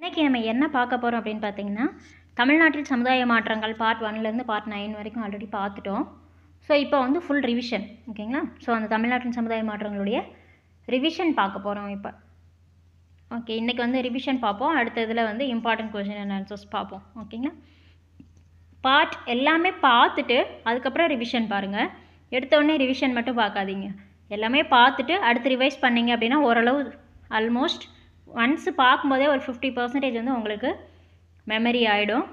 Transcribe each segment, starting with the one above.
இன்றைக்கி நம்ம என்ன பார்க்க போகிறோம் அப்படின்னு பார்த்தீங்கன்னா தமிழ்நாட்டில் சமுதாய மாற்றங்கள் பார்ட் ஒன்லேருந்து பார்ட் நைன் வரைக்கும் ஆல்ரெடி பார்த்துட்டோம் ஸோ இப்போ வந்து ஃபுல் ரிவிஷன் ஓகேங்களா ஸோ அந்த தமிழ்நாட்டின் சமுதாய மாற்றங்களுடைய ரிவிஷன் பார்க்க போகிறோம் இப்போ ஓகே இன்றைக்கி வந்து ரிவிஷன் பார்ப்போம் அடுத்த இதில் வந்து இம்பார்ட்டன்ட் கொஷின் அண்ட் ஆன்சர்ஸ் பார்ப்போம் ஓகேங்களா பார்ட் எல்லாமே பார்த்துட்டு அதுக்கப்புறம் ரிவிஷன் பாருங்கள் எடுத்தோடனே ரிவிஷன் மட்டும் பார்க்காதீங்க எல்லாமே பார்த்துட்டு அடுத்து ரிவைஸ் பண்ணிங்க அப்படின்னா ஓரளவு ஆல்மோஸ்ட் ஒன்ஸ் பார்க்கும்போதே ஒரு ஃபிஃப்டி பர்சன்டேஜ் வந்து உங்களுக்கு மெமரி ஆகிடும்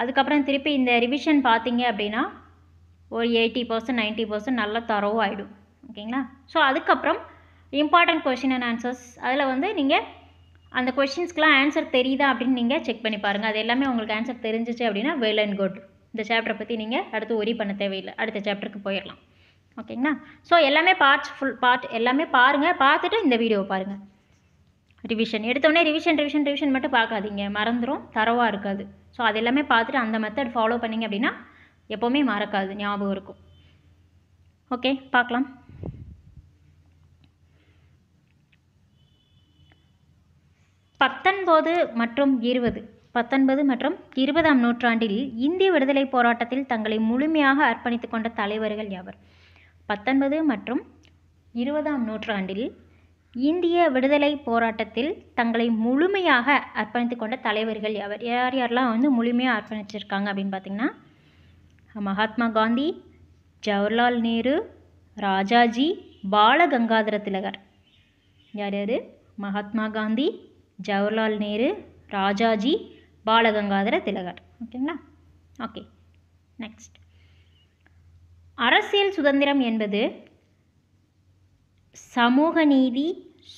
அதுக்கப்புறம் திருப்பி இந்த ரிவிஷன் பார்த்தீங்க அப்படின்னா ஒரு எயிட்டி பர்சன்ட் நைன்ட்டி பர்சன்ட் நல்லா ஆகிடும் ஓகேங்களா ஸோ அதுக்கப்புறம் இம்பார்ட்டண்ட் கொஷின் அண்ட் ஆன்சர்ஸ் அதில் வந்து நீங்கள் அந்த கொஷின்ஸ்க்கெலாம் ஆன்சர் தெரியுதா அப்படின்னு நீங்கள் செக் பண்ணி பாருங்கள் அது எல்லாமே உங்களுக்கு ஆன்சர் தெரிஞ்சிச்சு அப்படின்னா வெல் அண்ட் குட் இந்த சாப்டரை பற்றி நீங்கள் அடுத்து ஒரி பண்ண தேவையில்லை அடுத்த சேப்டருக்கு போயிடலாம் ஓகேங்களா ஸோ எல்லாமே பார்ட்ஸ் ஃபுல் பார்ட் எல்லாமே பாருங்கள் பார்த்துட்டு இந்த வீடியோவை பாருங்கள் ரிவிஷன் எடுத்தோடனே ரிவிஷன் ரிவிஷன் ரிவிஷன் மட்டும் பார்க்காதீங்க மறந்துடும் தரவாக இருக்காது ஸோ அது எல்லாமே பார்த்துட்டு அந்த மெத்தட் ஃபாலோ பண்ணிங்க அப்படின்னா எப்போவுமே மறக்காது ஞாபகம் இருக்கும் ஓகே பார்க்கலாம் பத்தொன்பது மற்றும் இருபது பத்தொன்பது மற்றும் இருபதாம் நூற்றாண்டில் இந்திய விடுதலை போராட்டத்தில் தங்களை முழுமையாக அர்ப்பணித்து கொண்ட தலைவர்கள் யாவர் பத்தொன்பது மற்றும் இருபதாம் நூற்றாண்டில் இந்திய விடுதலை போராட்டத்தில் தங்களை முழுமையாக அர்ப்பணித்து கொண்ட தலைவர்கள் யார் யார் யாரெல்லாம் வந்து முழுமையாக அர்ப்பணிச்சிருக்காங்க அப்படின்னு பார்த்திங்கன்னா மகாத்மா காந்தி ஜவஹர்லால் நேரு ராஜாஜி பாலகங்காதர திலகர் யார் யார் மகாத்மா காந்தி ஜவஹர்லால் நேரு ராஜாஜி பாலகங்காதர திலகர் ஓகேங்களா ஓகே நெக்ஸ்ட் அரசியல் சுதந்திரம் என்பது சமூக நீதி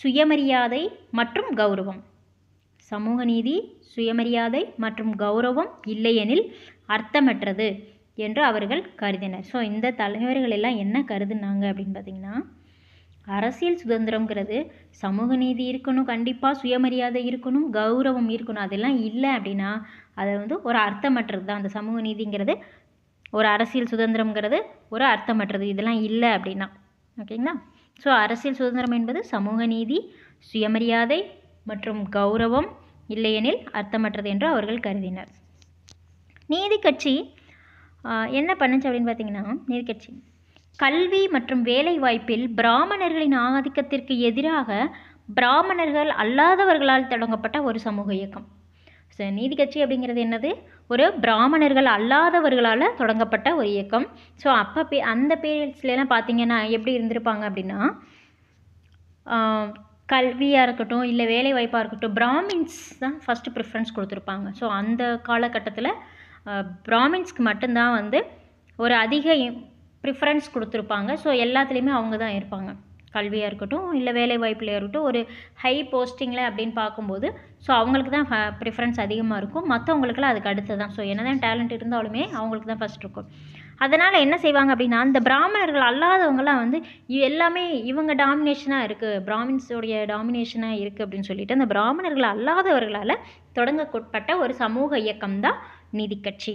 சுயமரியாதை மற்றும் கௌரவம் சமூக நீதி சுயமரியாதை மற்றும் கௌரவம் இல்லையெனில் அர்த்தமற்றது என்று அவர்கள் கருதினர் ஸோ இந்த தலைவர்கள் எல்லாம் என்ன கருதுனாங்க அப்படின்னு பார்த்தீங்கன்னா அரசியல் சுதந்திரங்கிறது சமூக நீதி இருக்கணும் கண்டிப்பாக சுயமரியாதை இருக்கணும் கௌரவம் இருக்கணும் அதெல்லாம் இல்லை அப்படின்னா அதை வந்து ஒரு அர்த்தமற்றது தான் அந்த சமூக நீதிங்கிறது ஒரு அரசியல் சுதந்திரங்கிறது ஒரு அர்த்தமற்றது இதெல்லாம் இல்லை அப்படின்னா ஓகேங்களா ஸோ அரசியல் சுதந்திரம் என்பது சமூக நீதி சுயமரியாதை மற்றும் கௌரவம் இல்லையெனில் அர்த்தமற்றது என்று அவர்கள் கருதினர் நீதி கட்சி என்ன பண்ணுச்சு அப்படின்னு பார்த்தீங்கன்னா நீதி கட்சி கல்வி மற்றும் வேலை வாய்ப்பில் பிராமணர்களின் ஆதிக்கத்திற்கு எதிராக பிராமணர்கள் அல்லாதவர்களால் தொடங்கப்பட்ட ஒரு சமூக இயக்கம் ஸோ நீதி கட்சி அப்படிங்கிறது என்னது ஒரு பிராமணர்கள் அல்லாதவர்களால் தொடங்கப்பட்ட ஒரு இயக்கம் ஸோ அப்போ பே அந்த பீரியட்ஸ்லாம் பார்த்திங்கன்னா எப்படி இருந்திருப்பாங்க அப்படின்னா கல்வியாக இருக்கட்டும் இல்லை வேலை வாய்ப்பாக இருக்கட்டும் பிராமின்ஸ் தான் ஃபஸ்ட்டு ப்ரிஃபரன்ஸ் கொடுத்துருப்பாங்க ஸோ அந்த காலகட்டத்தில் பிராமின்ஸ்க்கு மட்டும்தான் வந்து ஒரு அதிக ப்ரிஃபரன்ஸ் கொடுத்துருப்பாங்க ஸோ எல்லாத்துலேயுமே அவங்க தான் இருப்பாங்க கல்வியாக இருக்கட்டும் இல்லை வேலை வாய்ப்பில் இருக்கட்டும் ஒரு ஹை போஸ்டிங்கில் அப்படின்னு பார்க்கும்போது ஸோ அவங்களுக்கு தான் ப்ரிஃபரன்ஸ் அதிகமாக இருக்கும் மற்றவங்களுக்குலாம் அதுக்கு அடுத்து தான் ஸோ என்ன தான் டேலண்ட் இருந்தாலுமே அவங்களுக்கு தான் ஃபஸ்ட் இருக்கும் அதனால் என்ன செய்வாங்க அப்படின்னா அந்த பிராமணர்கள் அல்லாதவங்களாம் வந்து எல்லாமே இவங்க டாமினேஷனாக இருக்குது பிராமின்ஸோடைய டாமினேஷனாக இருக்குது அப்படின்னு சொல்லிட்டு அந்த பிராமணர்கள் அல்லாதவர்களால் தொடங்கப்பட்ட ஒரு சமூக இயக்கம் தான் நீதிக்கட்சி கட்சி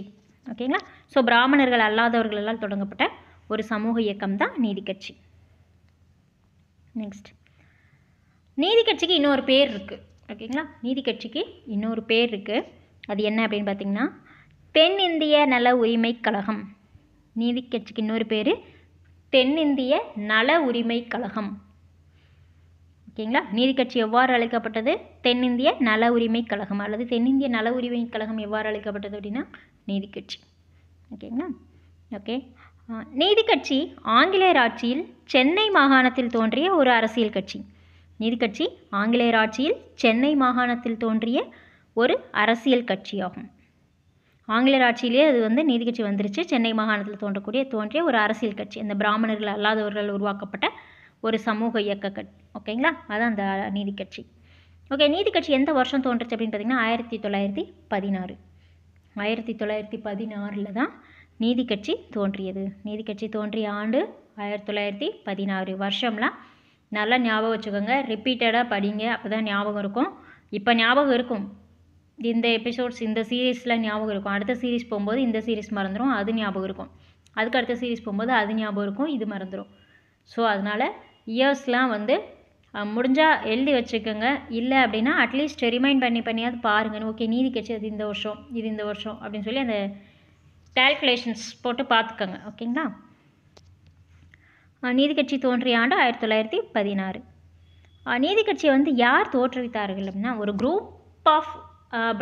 ஓகேங்களா ஸோ பிராமணர்கள் அல்லாதவர்களால் தொடங்கப்பட்ட ஒரு சமூக இயக்கம் தான் நீதிக்கட்சி கட்சி நெக்ஸ்ட் நீதி கட்சிக்கு இன்னொரு பேர் இருக்குது ஓகேங்களா நீதி கட்சிக்கு இன்னொரு பேர் இருக்குது அது என்ன அப்படின்னு பார்த்தீங்கன்னா தென்னிந்திய நல உரிமை கழகம் நீதி கட்சிக்கு இன்னொரு பேர் தென்னிந்திய நல உரிமை கழகம் ஓகேங்களா நீதி கட்சி எவ்வாறு அழைக்கப்பட்டது தென்னிந்திய நல உரிமை கழகம் அல்லது தென்னிந்திய நல உரிமை கழகம் எவ்வாறு அழைக்கப்பட்டது அப்படின்னா நீதி கட்சி ஓகேங்களா ஓகே நீதி கட்சி ஆங்கிலேயர் ஆட்சியில் சென்னை மாகாணத்தில் தோன்றிய ஒரு அரசியல் கட்சி நீதிக்கட்சி ஆங்கிலேயர் ஆட்சியில் சென்னை மாகாணத்தில் தோன்றிய ஒரு அரசியல் கட்சியாகும் ஆங்கிலேயர் ஆட்சியிலே அது வந்து நீதிக்கட்சி வந்துருச்சு சென்னை மாகாணத்தில் தோன்றக்கூடிய தோன்றிய ஒரு அரசியல் கட்சி இந்த பிராமணர்கள் அல்லாதவர்கள் உருவாக்கப்பட்ட ஒரு சமூக இயக்க கட்சி ஓகேங்களா அதான் அந்த நீதிக்கட்சி ஓகே நீதிக்கட்சி எந்த வருஷம் தோன்றுச்சு அப்படின்னு பார்த்தீங்கன்னா ஆயிரத்தி தொள்ளாயிரத்தி பதினாறு ஆயிரத்தி தொள்ளாயிரத்தி பதினாறில் தான் நீதிக்கட்சி தோன்றியது நீதிக்கட்சி தோன்றிய ஆண்டு ஆயிரத்தி தொள்ளாயிரத்தி பதினாறு வருஷம்லாம் நல்லா ஞாபகம் வச்சுக்கோங்க ரிப்பீட்டடாக படிங்க அப்போ தான் ஞாபகம் இருக்கும் இப்போ ஞாபகம் இருக்கும் இந்த எபிசோட்ஸ் இந்த சீரீஸில் ஞாபகம் இருக்கும் அடுத்த சீரீஸ் போகும்போது இந்த சீரீஸ் மறந்துடும் அது ஞாபகம் இருக்கும் அதுக்கு அடுத்த சீரீஸ் போகும்போது அது ஞாபகம் இருக்கும் இது மறந்துடும் ஸோ அதனால் இயர்ஸ்லாம் வந்து முடிஞ்சால் எழுதி வச்சுக்கோங்க இல்லை அப்படின்னா அட்லீஸ்ட் ரிமைண்ட் பண்ணி பண்ணியாவது பாருங்கன்னு ஓகே நீதி கட்சி அது இந்த வருஷம் இது இந்த வருஷம் அப்படின்னு சொல்லி அந்த கால்குலேஷன்ஸ் போட்டு பார்த்துக்கோங்க ஓகேங்களா அநீதி கட்சி தோன்றிய ஆண்டு ஆயிரத்தி தொள்ளாயிரத்தி பதினாறு நீதி கட்சியை வந்து யார் தோற்றுவித்தார்கள் அப்படின்னா ஒரு குரூப் ஆஃப்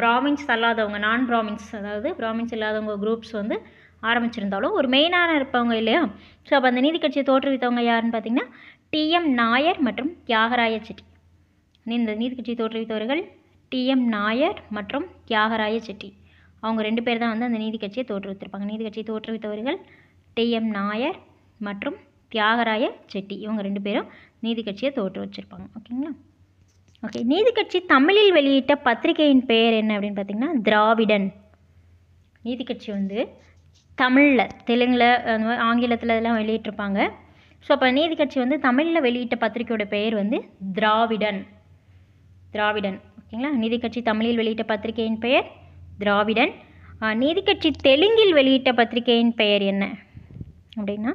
பிராமின்ஸ் அல்லாதவங்க நான் பிராமின்ஸ் அதாவது பிராமின்ஸ் இல்லாதவங்க குரூப்ஸ் வந்து ஆரம்பிச்சிருந்தாலும் ஒரு மெயினான இருப்பவங்க இல்லையா ஸோ அப்போ அந்த நீதி கட்சியை தோற்றுவித்தவங்க யாருன்னு பார்த்தீங்கன்னா டிஎம் நாயர் மற்றும் தியாகராய செட்டி இந்த நீதி கட்சியை தோற்றுவித்தவர்கள் டிஎம் நாயர் மற்றும் தியாகராய செட்டி அவங்க ரெண்டு பேர் தான் வந்து அந்த நீதி கட்சியை தோற்றுவித்திருப்பாங்க நீதி கட்சியை தோற்றுவித்தவர்கள் டிஎம் நாயர் மற்றும் தியாகராய செட்டி இவங்க ரெண்டு பேரும் நீதி கட்சியை தோற்று வச்சுருப்பாங்க ஓகேங்களா ஓகே நீதி கட்சி தமிழில் வெளியிட்ட பத்திரிகையின் பெயர் என்ன அப்படின்னு பார்த்தீங்கன்னா திராவிடன் நீதி கட்சி வந்து தமிழில் தெலுங்கில் அந்த மாதிரி ஆங்கிலத்தில் இதெல்லாம் வெளியிட்டிருப்பாங்க ஸோ அப்போ நீதி கட்சி வந்து தமிழில் வெளியிட்ட பத்திரிகையோட பெயர் வந்து திராவிடன் திராவிடன் ஓகேங்களா நீதி கட்சி தமிழில் வெளியிட்ட பத்திரிகையின் பெயர் திராவிடன் நீதி கட்சி தெலுங்கில் வெளியிட்ட பத்திரிகையின் பெயர் என்ன அப்படின்னா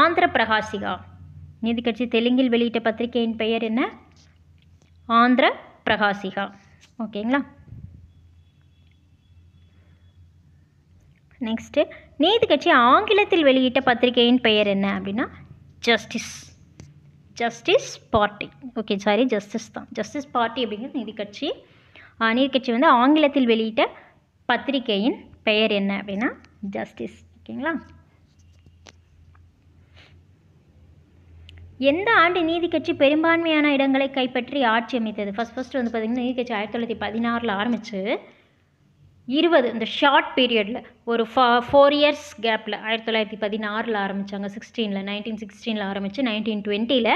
ஆந்திர பிரகாசிகா நீதி கட்சி தெலுங்கில் வெளியிட்ட பத்திரிகையின் பெயர் என்ன ஆந்திர பிரகாசிகா ஓகேங்களா நெக்ஸ்ட்டு நீதி கட்சி ஆங்கிலத்தில் வெளியிட்ட பத்திரிகையின் பெயர் என்ன அப்படின்னா Justice Justice Party okay sorry Justice தான் ஜஸ்டிஸ் பார்ட்டி அப்படிங்கிறது நீதி கட்சி நீதி கட்சி வந்து ஆங்கிலத்தில் வெளியிட்ட பத்திரிகையின் பெயர் என்ன அப்படின்னா ஜஸ்டிஸ் ஓகேங்களா எந்த ஆண்டு நீதி கட்சி பெரும்பான்மையான இடங்களை கைப்பற்றி ஆட்சி அமைத்தது ஃபஸ்ட் ஃபஸ்ட் வந்து பார்த்திங்கன்னா நீதி கட்சி ஆயிரத்தி தொள்ளாயிரத்தி பதினாறில் ஆரம்பித்து இருபது இந்த ஷார்ட் பீரியடில் ஒரு ஃபா ஃபோர் இயர்ஸ் கேப்பில் ஆயிரத்தி தொள்ளாயிரத்தி பதினாறில் ஆரம்பித்தாங்க சிக்ஸ்டீனில் நைன்டீன் சிக்ஸ்டீனில் ஆரம்பித்து நைன்டீன் டுவெண்ட்டியில்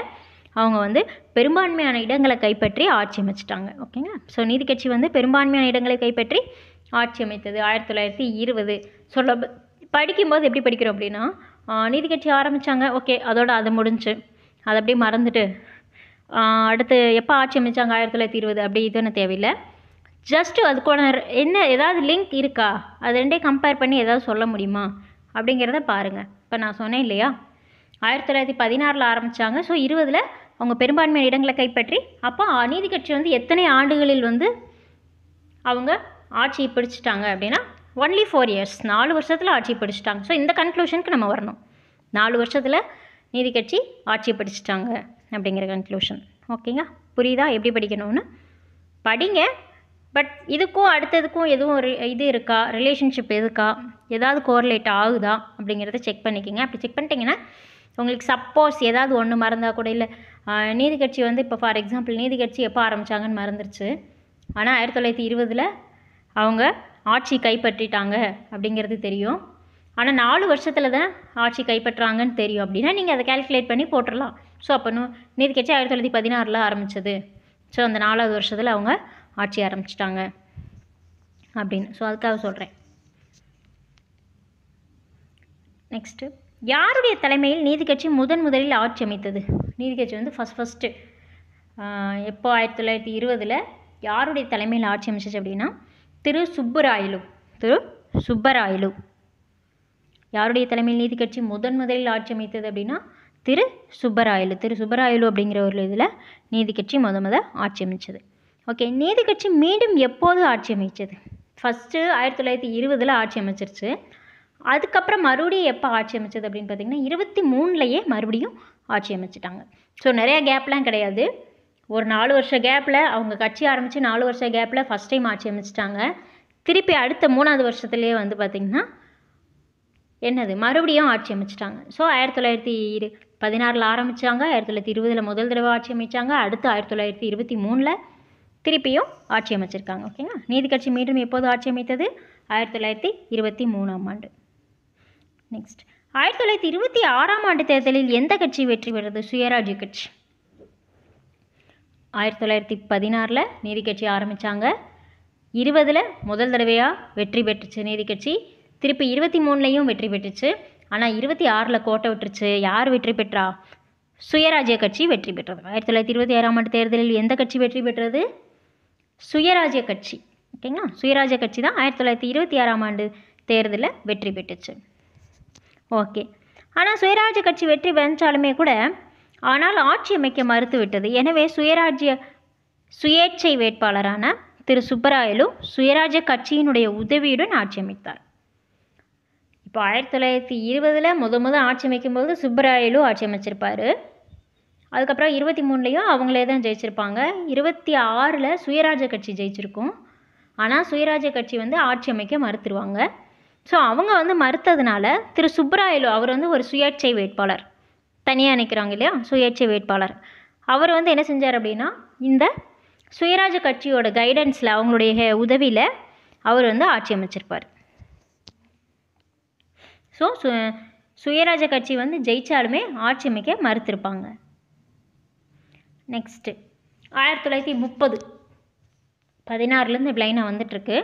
அவங்க வந்து பெரும்பான்மையான இடங்களை கைப்பற்றி ஆட்சி அமைச்சிட்டாங்க ஓகேங்களா ஸோ நீதி கட்சி வந்து பெரும்பான்மையான இடங்களை கைப்பற்றி ஆட்சி அமைத்தது ஆயிரத்தி தொள்ளாயிரத்தி இருபது சொல்ல படிக்கும்போது எப்படி படிக்கிறோம் அப்படின்னா நீதி கட்சி ஆரம்பித்தாங்க ஓகே அதோட அது முடிஞ்சு அதை அப்படியே மறந்துட்டு அடுத்து எப்போ ஆட்சி அமைச்சாங்க ஆயிரத்தி தொள்ளாயிரத்தி இருபது அப்படி இதுன்னு தேவையில்லை ஜஸ்ட்டு அது கூட என்ன ஏதாவது லிங்க் இருக்கா அது ரெண்டே கம்பேர் பண்ணி ஏதாவது சொல்ல முடியுமா அப்படிங்கிறத பாருங்கள் இப்போ நான் சொன்னேன் இல்லையா ஆயிரத்தி தொள்ளாயிரத்தி பதினாறில் ஆரம்பித்தாங்க ஸோ இருபதில் அவங்க பெரும்பான்மையான இடங்களை கைப்பற்றி அப்போ அநீதி கட்சி வந்து எத்தனை ஆண்டுகளில் வந்து அவங்க ஆட்சியை பிடிச்சிட்டாங்க அப்படின்னா ஒன்லி ஃபோர் இயர்ஸ் நாலு வருஷத்தில் ஆட்சி பிடிச்சிட்டாங்க ஸோ இந்த கன்க்ளூஷனுக்கு நம்ம வரணும் நாலு வருஷத்தில் நீதி கட்சி ஆட்சி பிடிச்சிட்டாங்க அப்படிங்கிற கன்க்ளூஷன் ஓகேங்க புரியுதா எப்படி படிக்கணும்னு படிங்க பட் இதுக்கும் அடுத்ததுக்கும் எதுவும் ஒரு இது இருக்கா ரிலேஷன்ஷிப் எதுக்கா ஏதாவது கோரிலேட் ஆகுதா அப்படிங்கிறத செக் பண்ணிக்கோங்க அப்படி செக் பண்ணிட்டீங்கன்னா உங்களுக்கு சப்போஸ் ஏதாவது ஒன்று மறந்தால் கூட இல்லை நீதி கட்சி வந்து இப்போ ஃபார் எக்ஸாம்பிள் நீதி கட்சி எப்போ ஆரம்பித்தாங்கன்னு மறந்துருச்சு ஆனால் ஆயிரத்தி தொள்ளாயிரத்தி இருபதில் அவங்க ஆட்சி கைப்பற்றிட்டாங்க அப்படிங்கிறது தெரியும் ஆனால் நாலு வருஷத்தில் தான் ஆட்சி கைப்பற்றாங்கன்னு தெரியும் அப்படின்னா நீங்கள் அதை கேல்குலேட் பண்ணி போட்டுடலாம் ஸோ அப்போ நூ நீதி கட்சி ஆயிரத்தி தொள்ளாயிரத்தி பதினாறில் ஆரம்பித்தது ஸோ அந்த நாலாவது வருஷத்தில் அவங்க ஆட்சி ஆரம்பிச்சிட்டாங்க அப்படின்னு ஸோ அதுக்காக சொல்கிறேன் நெக்ஸ்ட்டு யாருடைய தலைமையில் நீதி கட்சி முதன் முதலில் ஆட்சி அமைத்தது நீதி கட்சி வந்து ஃபஸ்ட் ஃபஸ்ட்டு எப்போ ஆயிரத்தி தொள்ளாயிரத்தி இருபதில் யாருடைய தலைமையில் ஆட்சி அமைச்சிச்சு அப்படின்னா திரு சுப்புராயலு திரு சுப்பராயலு யாருடைய தலைமையில் நீதி கட்சி முதன் முதலில் ஆட்சி அமைத்தது அப்படின்னா திரு சுப்பராயலு திரு சுப்பராயலு அப்படிங்கிற ஒரு இதில் நீதி கட்சி முத முத ஆட்சி அமைச்சது ஓகே நீதி கட்சி மீண்டும் எப்போது ஆட்சி அமைச்சது ஃபஸ்ட்டு ஆயிரத்தி தொள்ளாயிரத்தி இருபதில் ஆட்சி அமைச்சிருச்சு அதுக்கப்புறம் மறுபடியும் எப்போ ஆட்சி அமைச்சது அப்படின்னு பார்த்திங்கன்னா இருபத்தி மூணுலையே மறுபடியும் ஆட்சி அமைச்சிட்டாங்க ஸோ நிறையா கேப்லாம் கிடையாது ஒரு நாலு வருஷ கேப்பில் அவங்க கட்சி ஆரம்பித்து நாலு வருஷ கேப்பில் ஃபஸ்ட் டைம் ஆட்சி அமைச்சிட்டாங்க திருப்பி அடுத்த மூணாவது வருஷத்துலேயே வந்து பார்த்திங்கன்னா என்னது மறுபடியும் ஆட்சி அமைச்சிட்டாங்க ஸோ ஆயிரத்தி தொள்ளாயிரத்தி இரு பதினாறில் ஆரம்பித்தாங்க ஆயிரத்தி தொள்ளாயிரத்தி இருபதில் முதல் தடவை ஆட்சி அமைச்சாங்க அடுத்து ஆயிரத்தி தொள்ளாயிரத்தி இருபத்தி மூணில் திருப்பியும் ஆட்சி அமைச்சிருக்காங்க ஓகேங்களா நீதி கட்சி மீண்டும் எப்போது ஆட்சி அமைத்தது ஆயிரத்தி தொள்ளாயிரத்தி இருபத்தி மூணாம் ஆண்டு நெக்ஸ்ட் ஆயிரத்தி தொள்ளாயிரத்தி இருபத்தி ஆறாம் ஆண்டு தேர்தலில் எந்த கட்சி வெற்றி பெற்றது சுயராஜ்ய கட்சி ஆயிரத்தி தொள்ளாயிரத்தி பதினாறில் நீதி கட்சி ஆரம்பித்தாங்க இருபதில் முதல் தடவையாக வெற்றி பெற்றுச்சு நீதி கட்சி திருப்பி இருபத்தி மூணுலேயும் வெற்றி பெற்றுச்சு ஆனால் இருபத்தி ஆறில் கோட்டை விட்டுருச்சு யார் வெற்றி பெற்றா சுயராஜ்ய கட்சி வெற்றி பெற்றது ஆயிரத்தி தொள்ளாயிரத்தி இருபத்தி ஏழாம் ஆண்டு தேர்தலில் எந்த கட்சி வெற்றி பெற்றது சுயராஜ்ய கட்சி ஓகேங்களா சுயராஜ்ய கட்சி தான் ஆயிரத்தி தொள்ளாயிரத்தி இருபத்தி ஆறாம் ஆண்டு தேர்தலில் வெற்றி பெற்றுச்சு ஓகே ஆனால் சுயராஜ்ய கட்சி வெற்றி பெற்றாலுமே கூட ஆனால் ஆட்சி அமைக்க மறுத்துவிட்டது எனவே சுயராஜ்ய சுயேட்சை வேட்பாளரான திரு சுப்பராயலு சுயராஜ்ய கட்சியினுடைய உதவியுடன் ஆட்சி அமைத்தார் இப்போ ஆயிரத்தி தொள்ளாயிரத்தி இருபதில் முத முத ஆட்சி அமைக்கும்போது சுப்பராயலு ஆட்சி அமைச்சிருப்பாரு அதுக்கப்புறம் இருபத்தி மூணுலேயும் அவங்களே தான் ஜெயிச்சிருப்பாங்க இருபத்தி ஆறில் சுயராஜ கட்சி ஜெயிச்சிருக்கும் ஆனால் சுயராஜ கட்சி வந்து ஆட்சி அமைக்க மறுத்துருவாங்க ஸோ அவங்க வந்து மறுத்ததுனால திரு சுப்பராயலு அவர் வந்து ஒரு சுயேட்சை வேட்பாளர் தனியாக நினைக்கிறாங்க இல்லையா சுயேட்சை வேட்பாளர் அவர் வந்து என்ன செஞ்சார் அப்படின்னா இந்த சுயராஜ கட்சியோட கைடன்ஸில் அவங்களுடைய உதவியில் அவர் வந்து ஆட்சி அமைச்சிருப்பார் ஸோ சு சுயராஜ கட்சி வந்து ஜெயித்தாலுமே ஆட்சி அமைக்க மறுத்திருப்பாங்க நெக்ஸ்ட்டு ஆயிரத்தி தொள்ளாயிரத்தி முப்பது பதினாறுலேருந்து லைனாக வந்துட்டுருக்கு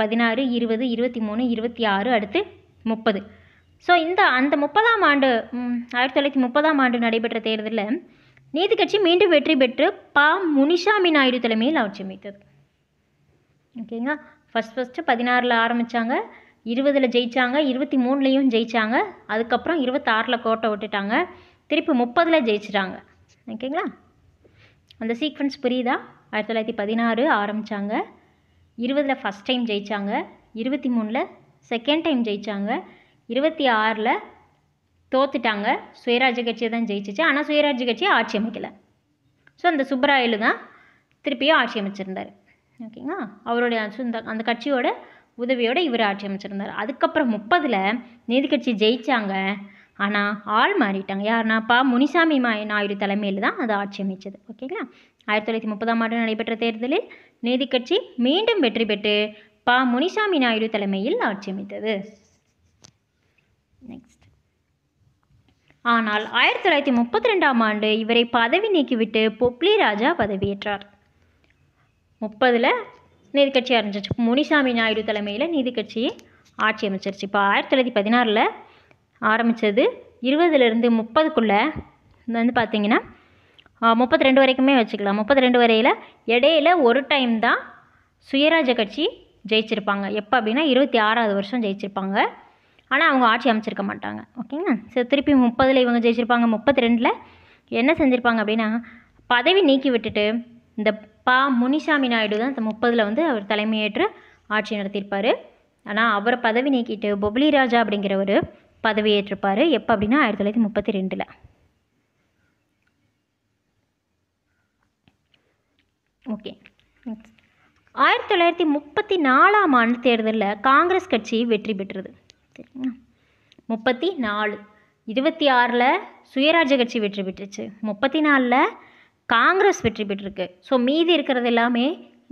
பதினாறு இருபது இருபத்தி மூணு இருபத்தி ஆறு அடுத்து முப்பது ஸோ இந்த அந்த முப்பதாம் ஆண்டு ஆயிரத்தி தொள்ளாயிரத்தி முப்பதாம் ஆண்டு நடைபெற்ற தேர்தலில் நீதி கட்சி மீண்டும் வெற்றி பெற்று பா முனிசாமி நாயுடு தலைமையில் ஆட்சி அமைத்தது ஓகேங்களா ஃபஸ்ட் ஃபஸ்ட்டு பதினாறில் ஆரம்பித்தாங்க இருபதில் ஜெயித்தாங்க இருபத்தி மூணுலேயும் ஜெயித்தாங்க அதுக்கப்புறம் இருபத்தாறில் கோட்டை விட்டுட்டாங்க திருப்பி முப்பதில் ஜெயிச்சிட்டாங்க ஓகேங்களா அந்த சீக்வன்ஸ் புரியுதா ஆயிரத்தி தொள்ளாயிரத்தி பதினாறு ஆரம்பித்தாங்க இருபதில் ஃபஸ்ட் டைம் ஜெயித்தாங்க இருபத்தி மூணில் செகண்ட் டைம் ஜெயித்தாங்க இருபத்தி ஆறில் தோத்துட்டாங்க சுயராஜ்ய கட்சியை தான் ஜெயிச்சிச்சு ஆனால் சுயராஜ்ய கட்சியை ஆட்சி அமைக்கலை ஸோ அந்த சுப்பராயலு தான் திருப்பியும் ஆட்சி அமைச்சிருந்தார் ஓகேங்களா அவருடைய அந்த கட்சியோட உதவியோடு இவர் ஆட்சி அமைச்சிருந்தார் அதுக்கப்புறம் முப்பதில் நீதிக்கட்சி ஜெயித்தாங்க ஆனால் ஆள் மாறிட்டாங்க யாருன்னா பா முனிசாமி மா நாயுடு தலைமையில் தான் அது ஆட்சி அமைச்சது ஓகேங்களா ஆயிரத்தி தொள்ளாயிரத்தி முப்பதாம் ஆண்டு நடைபெற்ற தேர்தலில் நீதிக்கட்சி மீண்டும் வெற்றி பெற்று பா முனிசாமி நாயுடு தலைமையில் ஆட்சி அமைத்தது நெக்ஸ்ட் ஆனால் ஆயிரத்தி தொள்ளாயிரத்தி முப்பத்தி ரெண்டாம் ஆண்டு இவரை பதவி நீக்கிவிட்டு பொப்ளி ராஜா பதவியேற்றார் முப்பதில் நீதி கட்சி ஆரம்பிச்சிச்சு முனிசாமி நாயுடு தலைமையில் நீதி கட்சி ஆட்சி அமைச்சிருச்சு இப்போ ஆயிரத்தி தொள்ளாயிரத்தி பதினாறில் ஆரம்பித்தது இருபதுலேருந்து முப்பதுக்குள்ளே வந்து பார்த்தீங்கன்னா முப்பத்தி ரெண்டு வரைக்குமே வச்சுக்கலாம் முப்பத்தி ரெண்டு வரையில் இடையில ஒரு டைம் தான் சுயராஜ கட்சி ஜெயிச்சிருப்பாங்க எப்போ அப்படின்னா இருபத்தி ஆறாவது வருஷம் ஜெயிச்சிருப்பாங்க ஆனால் அவங்க ஆட்சி அமைச்சிருக்க மாட்டாங்க ஓகேங்களா சரி திருப்பி முப்பதில் இவங்க ஜெயிச்சிருப்பாங்க முப்பத்தி ரெண்டில் என்ன செஞ்சுருப்பாங்க அப்படின்னா பதவி நீக்கி விட்டுட்டு இந்த பா முனிசாமி நாயுடு தான் முப்பதில் வந்து அவர் தலைமையேற்று ஆட்சி நடத்தியிருப்பார் ஆனால் அவரை பதவி நீக்கிட்டு பொப்ளி ராஜா அப்படிங்கிறவர் பதவியேற்றிருப்பார் எப்போ அப்படின்னா ஆயிரத்தி தொள்ளாயிரத்தி முப்பத்தி ரெண்டில் ஓகே ஆயிரத்தி தொள்ளாயிரத்தி முப்பத்தி நாலாம் ஆண்டு தேர்தலில் காங்கிரஸ் கட்சி வெற்றி பெற்றது முப்பத்தி நாலு இருபத்தி ஆறில் சுயராஜ்ய கட்சி வெற்றி பெற்றுச்சு முப்பத்தி நாலில் காங்கிரஸ் வெற்றி பெற்றிருக்கு ஸோ மீதி இருக்கிறது எல்லாமே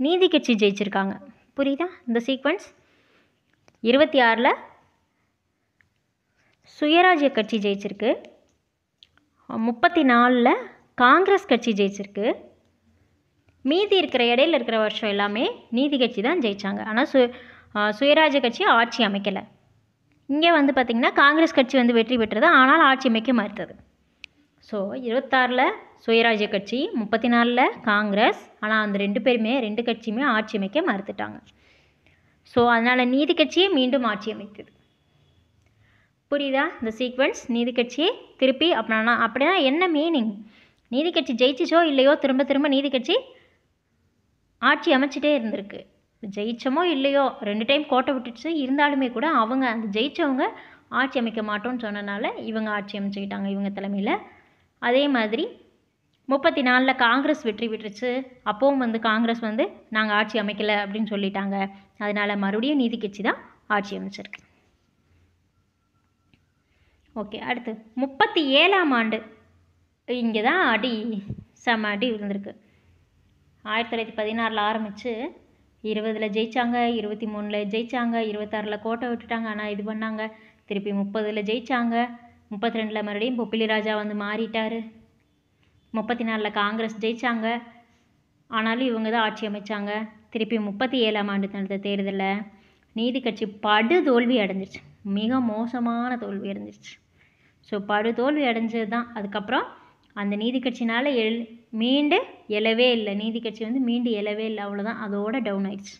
நீதி கட்சி ஜெயிச்சிருக்காங்க புரியுதா இந்த சீக்வன்ஸ் இருபத்தி ஆறில் சுயராஜ்ய கட்சி ஜெயிச்சிருக்கு முப்பத்தி நாலில் காங்கிரஸ் கட்சி ஜெயிச்சிருக்கு மீதி இருக்கிற இடையில இருக்கிற வருஷம் எல்லாமே நீதி கட்சி தான் ஜெயித்தாங்க ஆனால் சு சுயராஜ்ய கட்சி ஆட்சி அமைக்கலை இங்கே வந்து பார்த்திங்கன்னா காங்கிரஸ் கட்சி வந்து வெற்றி பெற்றது ஆனால் ஆட்சி அமைக்க மறுத்தது ஸோ இருபத்தாறில் சுயராஜ்ய கட்சி முப்பத்தி நாலில் காங்கிரஸ் ஆனால் அந்த ரெண்டு பேருமே ரெண்டு கட்சியுமே ஆட்சி அமைக்க மறுத்துட்டாங்க ஸோ அதனால் நீதி கட்சியை மீண்டும் ஆட்சி அமைத்தது புரியுதா இந்த சீக்வன்ஸ் நீதி கட்சியை திருப்பி அப்படின்னா அப்படின்னா என்ன மீனிங் நீதி கட்சி ஜெயிச்சிச்சோ இல்லையோ திரும்ப திரும்ப நீதி கட்சி ஆட்சி அமைச்சிட்டே இருந்திருக்கு ஜெயிச்சமோ இல்லையோ ரெண்டு டைம் கோட்டை விட்டுச்சு இருந்தாலுமே கூட அவங்க அந்த ஜெயித்தவங்க ஆட்சி அமைக்க மாட்டோம்னு சொன்னனால இவங்க ஆட்சி அமைச்சுக்கிட்டாங்க இவங்க தலைமையில் அதே மாதிரி முப்பத்தி நாலில் காங்கிரஸ் வெற்றி பெற்றுச்சு அப்போவும் வந்து காங்கிரஸ் வந்து நாங்கள் ஆட்சி அமைக்கலை அப்படின்னு சொல்லிட்டாங்க அதனால் மறுபடியும் நீதி கட்சி தான் ஆட்சி அமைச்சிருக்கு ஓகே அடுத்து முப்பத்தி ஏழாம் ஆண்டு இங்கே தான் அடி செம அடி இருந்திருக்கு ஆயிரத்தி தொள்ளாயிரத்தி பதினாறில் ஆரம்பித்து இருபதில் ஜெயித்தாங்க இருபத்தி மூணில் ஜெயித்தாங்க இருபத்தாறில் கோட்டை விட்டுட்டாங்க ஆனால் இது பண்ணாங்க திருப்பி முப்பதில் ஜெயித்தாங்க முப்பத்தி ரெண்டில் மறுபடியும் பொப்பிலி ராஜா வந்து மாறிட்டார் முப்பத்தி நாலில் காங்கிரஸ் ஜெயித்தாங்க ஆனாலும் இவங்க தான் ஆட்சி அமைச்சாங்க திருப்பி முப்பத்தி ஏழாம் ஆண்டு நடந்த தேர்தலில் நீதி கட்சி படு தோல்வி அடைஞ்சிச்சு மிக மோசமான தோல்வி அடைஞ்சிச்சு ஸோ படு தோல்வி அடைஞ்சது தான் அதுக்கப்புறம் அந்த நீதி கட்சினால் எல் மீண்டு எழவே இல்லை நீதி கட்சி வந்து மீண்டு எழவே இல்லை அவ்வளோதான் அதோட டவுன் ஆயிடுச்சு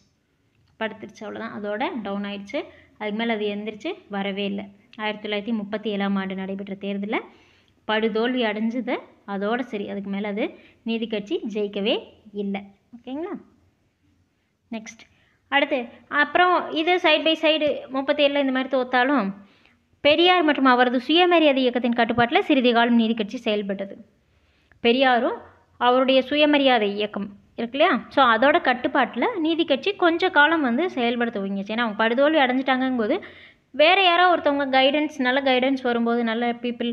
படுத்துருச்சு அவ்வளோதான் அதோட டவுன் ஆயிடுச்சு அதுக்கு மேலே அது எந்திரிச்சு வரவே இல்லை ஆயிரத்தி தொள்ளாயிரத்தி முப்பத்தி ஏழாம் ஆண்டு நடைபெற்ற தேர்தலில் படுதோல்வி அடைஞ்சது அதோடு சரி அதுக்கு மேலே அது நீதி கட்சி ஜெயிக்கவே இல்லை ஓகேங்களா நெக்ஸ்ட் அடுத்து அப்புறம் இது சைட் பை சைடு முப்பத்தேழில் இந்த மாதிரி தோத்தாலும் பெரியார் மற்றும் அவரது சுயமரியாதை இயக்கத்தின் கட்டுப்பாட்டில் சிறிது காலம் நீதி கட்சி செயல்பட்டது பெரியாரும் அவருடைய சுயமரியாதை இயக்கம் இருக்கு இல்லையா ஸோ அதோட கட்டுப்பாட்டில் நீதி கட்சி கொஞ்சம் காலம் வந்து செயல்படுத்துவீங்க ஏன்னா அவங்க படுதோல்வி அடைஞ்சிட்டாங்கும்போது வேறு யாரோ ஒருத்தவங்க கைடன்ஸ் நல்ல கைடன்ஸ் வரும்போது நல்ல பீப்புள்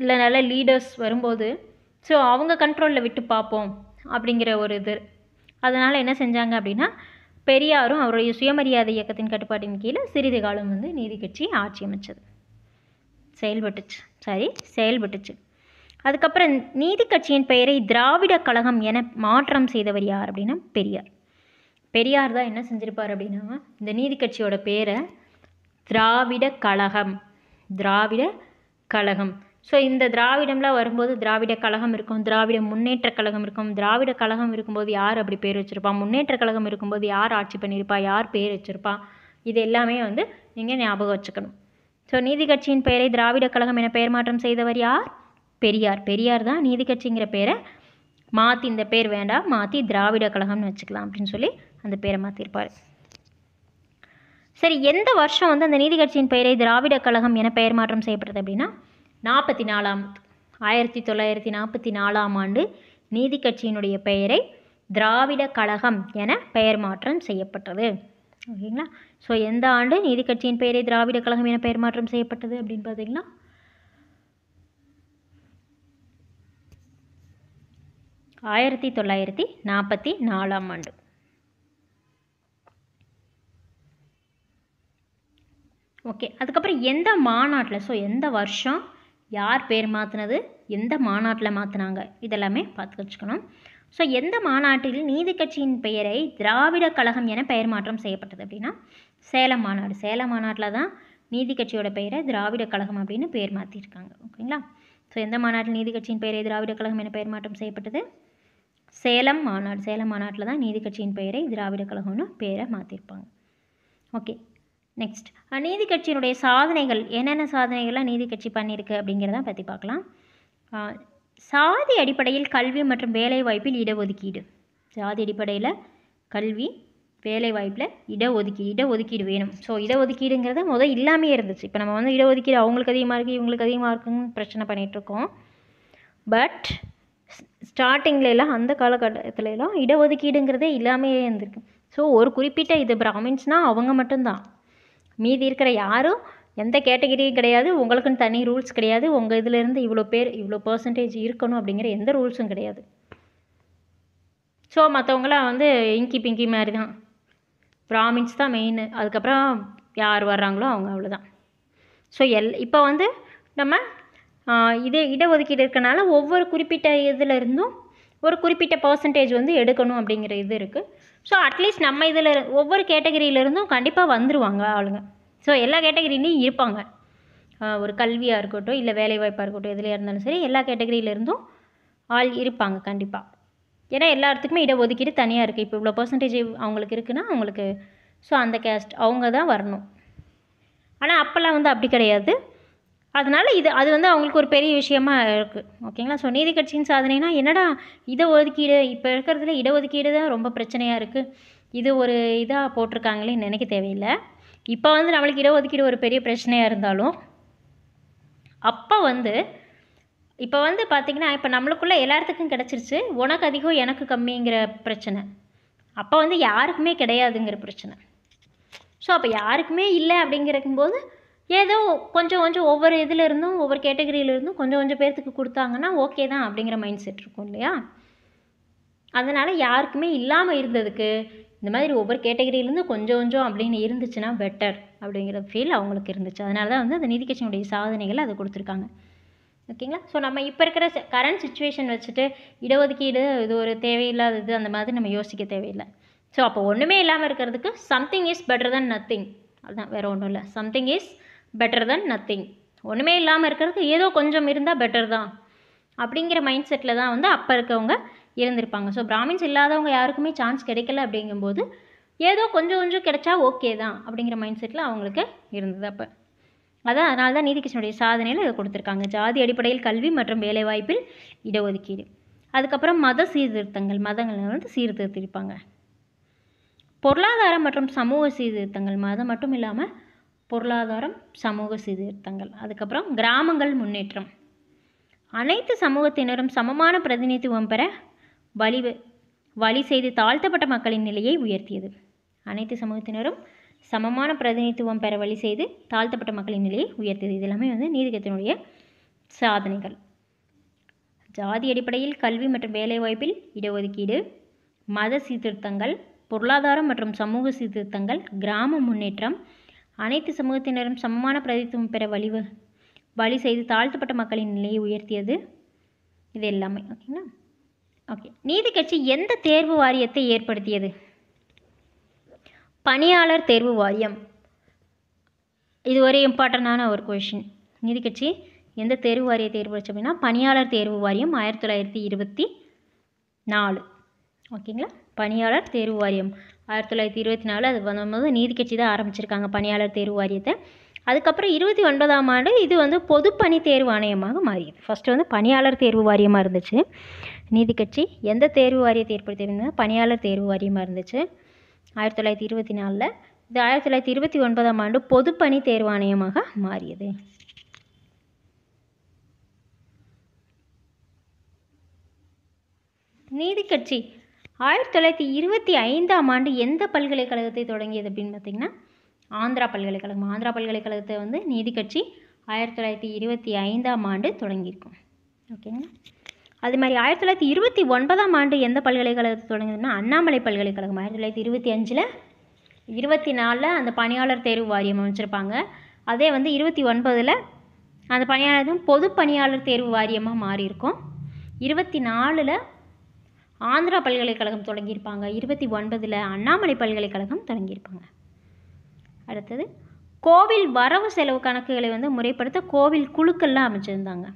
இல்லை நல்ல லீடர்ஸ் வரும்போது ஸோ அவங்க கண்ட்ரோலில் விட்டு பார்ப்போம் அப்படிங்கிற ஒரு இது அதனால் என்ன செஞ்சாங்க அப்படின்னா பெரியாரும் அவருடைய சுயமரியாதை இயக்கத்தின் கட்டுப்பாட்டின் கீழே சிறிது காலம் வந்து நீதி கட்சி ஆட்சி அமைச்சது செயல்பட்டுச்சு சரி செயல்பட்டுச்சு அதுக்கப்புறம் நீதி கட்சியின் பெயரை திராவிட கழகம் என மாற்றம் செய்தவர் யார் அப்படின்னா பெரியார் பெரியார் தான் என்ன செஞ்சுருப்பார் அப்படின்னா இந்த நீதி கட்சியோட பேரை திராவிட கழகம் திராவிட கழகம் ஸோ இந்த திராவிடம்லாம் வரும்போது திராவிட கழகம் இருக்கும் திராவிட முன்னேற்ற கழகம் இருக்கும் திராவிட கழகம் இருக்கும்போது யார் அப்படி பேர் வச்சுருப்பா முன்னேற்ற கழகம் இருக்கும்போது யார் ஆட்சி பண்ணியிருப்பா யார் பேர் வச்சுருப்பா இது எல்லாமே வந்து நீங்கள் ஞாபகம் வச்சுக்கணும் ஸோ நீதி கட்சியின் பெயரை திராவிட கழகம் என பெயர் மாற்றம் செய்தவர் யார் பெரியார் பெரியார் தான் நீதி கட்சிங்கிற பேரை மாற்றி இந்த பேர் வேண்டாம் மாற்றி திராவிட கழகம்னு வச்சுக்கலாம் அப்படின்னு சொல்லி அந்த பேரை மாற்றிருப்பார் சரி எந்த வருஷம் வந்து அந்த நீதி கட்சியின் பெயரை திராவிட கழகம் என பெயர் மாற்றம் செய்யப்பட்டது அப்படின்னா நாற்பத்தி நாலாம் ஆயிரத்தி தொள்ளாயிரத்தி நாற்பத்தி நாலாம் ஆண்டு நீதி கட்சியினுடைய பெயரை திராவிட கழகம் என பெயர் மாற்றம் செய்யப்பட்டது ஓகேங்களா ஸோ எந்த ஆண்டு நீதி கட்சியின் பெயரை திராவிட கழகம் என பெயர் மாற்றம் செய்யப்பட்டது அப்படின்னு பார்த்தீங்கன்னா ஆயிரத்தி தொள்ளாயிரத்தி நாற்பத்தி நாலாம் ஆண்டு ஓகே அதுக்கப்புறம் எந்த மாநாட்டில் ஸோ எந்த வருஷம் யார் பேர் மாற்றினது எந்த மாநாட்டில் மாற்றினாங்க இதெல்லாமே பார்த்து வச்சுக்கணும் ஸோ எந்த மாநாட்டில் நீதி கட்சியின் பெயரை திராவிட கழகம் என பெயர் மாற்றம் செய்யப்பட்டது அப்படின்னா சேலம் மாநாடு சேலம் மாநாட்டில் தான் நீதி கட்சியோட பெயரை திராவிட கழகம் அப்படின்னு பெயர் மாற்றியிருக்காங்க ஓகேங்களா ஸோ எந்த மாநாட்டில் நீதி கட்சியின் பெயரை திராவிட கழகம் என பெயர் மாற்றம் செய்யப்பட்டது சேலம் மாநாடு சேலம் மாநாட்டில் தான் நீதி கட்சியின் பெயரை திராவிட கழகம்னு பேரை மாற்றிருப்பாங்க ஓகே நெக்ஸ்ட் நீதி கட்சியினுடைய சாதனைகள் என்னென்ன சாதனைகள்லாம் நீதி கட்சி பண்ணியிருக்கு அப்படிங்கிறத பற்றி பார்க்கலாம் சாதி அடிப்படையில் கல்வி மற்றும் வேலைவாய்ப்பில் இடஒதுக்கீடு சாதி அடிப்படையில் கல்வி வேலைவாய்ப்பில் இடஒதுக்கீடு இடஒதுக்கீடு வேணும் ஸோ இடஒதுக்கீடுங்கிறத முதல் இல்லாமையே இருந்துச்சு இப்போ நம்ம வந்து இடஒதுக்கீடு அவங்களுக்கு அதிகமாக இருக்குது இவங்களுக்கு அதிகமாக இருக்குன்னு பிரச்சனை பண்ணிகிட்ருக்கோம் பட் ஸ்டார்டிங்லலாம் அந்த காலகட்டத்திலலாம் இடஒதுக்கீடுங்கிறதே இல்லாமையே இருந்திருக்கு ஸோ ஒரு குறிப்பிட்ட இது பிராமின்ஸ்னால் அவங்க மட்டும்தான் மீதி இருக்கிற யாரும் எந்த கேட்டகிரியும் கிடையாது உங்களுக்குன்னு தனி ரூல்ஸ் கிடையாது உங்கள் இதிலேருந்து இவ்வளோ பேர் இவ்வளோ பர்சன்டேஜ் இருக்கணும் அப்படிங்கிற எந்த ரூல்ஸும் கிடையாது ஸோ மற்றவங்களாம் வந்து இங்கி பிங்கி மாதிரி தான் பிராமின்ஸ் தான் மெயின் அதுக்கப்புறம் யார் வர்றாங்களோ அவங்க அவ்வளோதான் ஸோ எல் இப்போ வந்து நம்ம இதே இடஒதுக்கீடு இருக்கனால ஒவ்வொரு குறிப்பிட்ட இதில் இருந்தும் ஒரு குறிப்பிட்ட பர்சன்டேஜ் வந்து எடுக்கணும் அப்படிங்கிற இது இருக்குது ஸோ அட்லீஸ்ட் நம்ம இதில் ஒவ்வொரு கேட்டகரியிலேருந்தும் கண்டிப்பாக வந்துடுவாங்க ஆளுங்க ஸோ எல்லா கேட்டகிரிலையும் இருப்பாங்க ஒரு கல்வியாக இருக்கட்டும் இல்லை வேலைவாய்ப்பாக இருக்கட்டும் எதுலையாக இருந்தாலும் சரி எல்லா கேட்டகரியிலேருந்தும் ஆள் இருப்பாங்க கண்டிப்பாக ஏன்னா எல்லா இடத்துக்குமே இடஒதுக்கீடு தனியாக இருக்குது இப்போ இவ்வளோ பர்சன்டேஜ் அவங்களுக்கு இருக்குன்னா அவங்களுக்கு ஸோ அந்த கேஸ்ட் அவங்க தான் வரணும் ஆனால் அப்போல்லாம் வந்து அப்படி கிடையாது அதனால் இது அது வந்து அவங்களுக்கு ஒரு பெரிய விஷயமாக இருக்குது ஓகேங்களா ஸோ நீதி கட்சியின் சாதனைனா என்னடா இட ஒதுக்கீடு இப்போ இருக்கிறதுல இட ஒதுக்கீடு தான் ரொம்ப பிரச்சனையாக இருக்குது இது ஒரு இதாக போட்டிருக்காங்களே நினைக்க தேவையில்லை இப்போ வந்து நம்மளுக்கு இட ஒதுக்கீடு ஒரு பெரிய பிரச்சனையாக இருந்தாலும் அப்போ வந்து இப்போ வந்து பார்த்திங்கன்னா இப்போ நம்மளுக்குள்ளே எல்லாத்துக்கும் கிடச்சிருச்சு உனக்கு அதிகம் எனக்கு கம்மிங்கிற பிரச்சனை அப்போ வந்து யாருக்குமே கிடையாதுங்கிற பிரச்சனை ஸோ அப்போ யாருக்குமே இல்லை அப்படிங்கிறக்கும்போது ஏதோ கொஞ்சம் கொஞ்சம் ஒவ்வொரு இருந்தும் ஒவ்வொரு கேட்டகரியிலிருந்தும் கொஞ்சம் கொஞ்சம் பேர்த்துக்கு கொடுத்தாங்கன்னா ஓகே தான் அப்படிங்கிற மைண்ட் செட் இருக்கும் இல்லையா அதனால் யாருக்குமே இல்லாமல் இருந்ததுக்கு இந்த மாதிரி ஒவ்வொரு கேட்டகரியிலேருந்து கொஞ்சம் கொஞ்சம் அப்படின்னு இருந்துச்சுன்னா பெட்டர் அப்படிங்கிற ஃபீல் அவங்களுக்கு இருந்துச்சு அதனால தான் வந்து அந்த கட்சியினுடைய சாதனைகள் அதை கொடுத்துருக்காங்க ஓகேங்களா ஸோ நம்ம இப்போ இருக்கிற கரண்ட் சுச்சுவேஷன் வச்சுட்டு இடஒதுக்கீடு இது ஒரு தேவையில்லாத இது அந்த மாதிரி நம்ம யோசிக்க தேவையில்லை ஸோ அப்போ ஒன்றுமே இல்லாமல் இருக்கிறதுக்கு something is better than nothing அதுதான் வேறு ஒன்றும் இல்லை something is better than nothing ஒன்றுமே இல்லாமல் இருக்கிறதுக்கு ஏதோ கொஞ்சம் இருந்தால் பெட்டர் தான் அப்படிங்கிற மைண்ட் செட்டில் தான் வந்து அப்போ இருக்கவங்க இருந்திருப்பாங்க ஸோ பிராமின்ஸ் இல்லாதவங்க யாருக்குமே சான்ஸ் கிடைக்கல அப்படிங்கும்போது ஏதோ கொஞ்சம் கொஞ்சம் கிடைச்சா ஓகே தான் அப்படிங்கிற மைண்ட் செட்டில் அவங்களுக்கு இருந்தது அப்போ அதான் அதனால தான் நீதிகிருஷ்ணனுடைய சாதனையில் இதை கொடுத்துருக்காங்க ஜாதி அடிப்படையில் கல்வி மற்றும் வேலைவாய்ப்பில் இடஒதுக்கீடு அதுக்கப்புறம் மத சீர்திருத்தங்கள் மதங்களை வந்து சீர்திருத்திருப்பாங்க பொருளாதாரம் மற்றும் சமூக சீர்திருத்தங்கள் மதம் மட்டும் இல்லாமல் பொருளாதாரம் சமூக சீர்திருத்தங்கள் அதுக்கப்புறம் கிராமங்கள் முன்னேற்றம் அனைத்து சமூகத்தினரும் சமமான பிரதிநிதித்துவம் பெற வழி வழி செய்து தாழ்த்தப்பட்ட மக்களின் நிலையை உயர்த்தியது அனைத்து சமூகத்தினரும் சமமான பிரதிநிதித்துவம் பெற வழி செய்து தாழ்த்தப்பட்ட மக்களின் நிலையை உயர்த்தியது இது எல்லாமே வந்து நீதிக்கத்தினுடைய சாதனைகள் ஜாதி அடிப்படையில் கல்வி மற்றும் வேலைவாய்ப்பில் இடஒதுக்கீடு மத சீர்திருத்தங்கள் பொருளாதாரம் மற்றும் சமூக சீர்திருத்தங்கள் கிராம முன்னேற்றம் அனைத்து சமூகத்தினரும் சமமான பிரதித்துவம் பெற வழிவு வழி செய்து தாழ்த்தப்பட்ட மக்களின் நிலையை உயர்த்தியது இது எல்லாமே ஓகேங்களா ஓகே நீதி கட்சி எந்த தேர்வு வாரியத்தை ஏற்படுத்தியது பணியாளர் தேர்வு வாரியம் இது ஒரு இம்பார்ட்டண்டான ஒரு கொஷின் நீதி கட்சி எந்த தேர்வு வாரியத்தை ஏற்படுத்தி அப்படின்னா பணியாளர் தேர்வு வாரியம் ஆயிரத்தி தொள்ளாயிரத்தி இருபத்தி நாலு ஓகேங்களா பணியாளர் தேர்வு வாரியம் ஆயிரத்தி தொள்ளாயிரத்தி இருபத்தி நாலு அது வந்தபோது நீதி கட்சி தான் ஆரம்பிச்சிருக்காங்க பணியாளர் தேர்வு வாரியத்தை அதுக்கப்புறம் இருபத்தி ஒன்பதாம் ஆண்டு இது வந்து பொதுப்பணி தேர்வு ஆணையமாக மாறியது ஃபஸ்ட்டு வந்து பணியாளர் தேர்வு வாரியமாக இருந்துச்சு நீதி கட்சி எந்த தேர்வு வாரியத்தை ஏற்படுத்தியிருந்ததுன்னா பணியாளர் தேர்வு வாரியமாக இருந்துச்சு ஆயிரத்தி தொள்ளாயிரத்தி இருபத்தி நாலில் இது ஆயிரத்தி தொள்ளாயிரத்தி இருபத்தி ஒன்பதாம் ஆண்டு பொதுப்பணி தேர்வாணையமாக மாறியது நீதி கட்சி ஆயிரத்தி தொள்ளாயிரத்தி இருபத்தி ஐந்தாம் ஆண்டு எந்த பல்கலைக்கழகத்தை தொடங்கியது அப்படின்னு பார்த்திங்கன்னா ஆந்திரா பல்கலைக்கழகம் ஆந்திரா பல்கலைக்கழகத்தை வந்து நீதி கட்சி ஆயிரத்தி தொள்ளாயிரத்தி இருபத்தி ஐந்தாம் ஆண்டு தொடங்கியிருக்கும் ஓகேங்களா அது மாதிரி ஆயிரத்தி தொள்ளாயிரத்தி இருபத்தி ஒன்பதாம் ஆண்டு எந்த பல்கலைக்கழகத்தை தொடங்குதுன்னா அண்ணாமலை பல்கலைக்கழகம் ஆயிரத்தி தொள்ளாயிரத்தி இருபத்தி அஞ்சில் இருபத்தி நாலில் அந்த பணியாளர் தேர்வு வாரியம் அமைச்சிருப்பாங்க அதே வந்து இருபத்தி ஒன்பதில் அந்த பணியாளர் பொது பணியாளர் தேர்வு வாரியமாக மாறியிருக்கும் இருபத்தி நாலில் ஆந்திரா பல்கலைக்கழகம் தொடங்கியிருப்பாங்க இருபத்தி ஒன்பதில் அண்ணாமலை பல்கலைக்கழகம் தொடங்கியிருப்பாங்க அடுத்தது கோவில் வரவு செலவு கணக்குகளை வந்து முறைப்படுத்த கோவில் குழுக்கள்லாம் அமைச்சிருந்தாங்க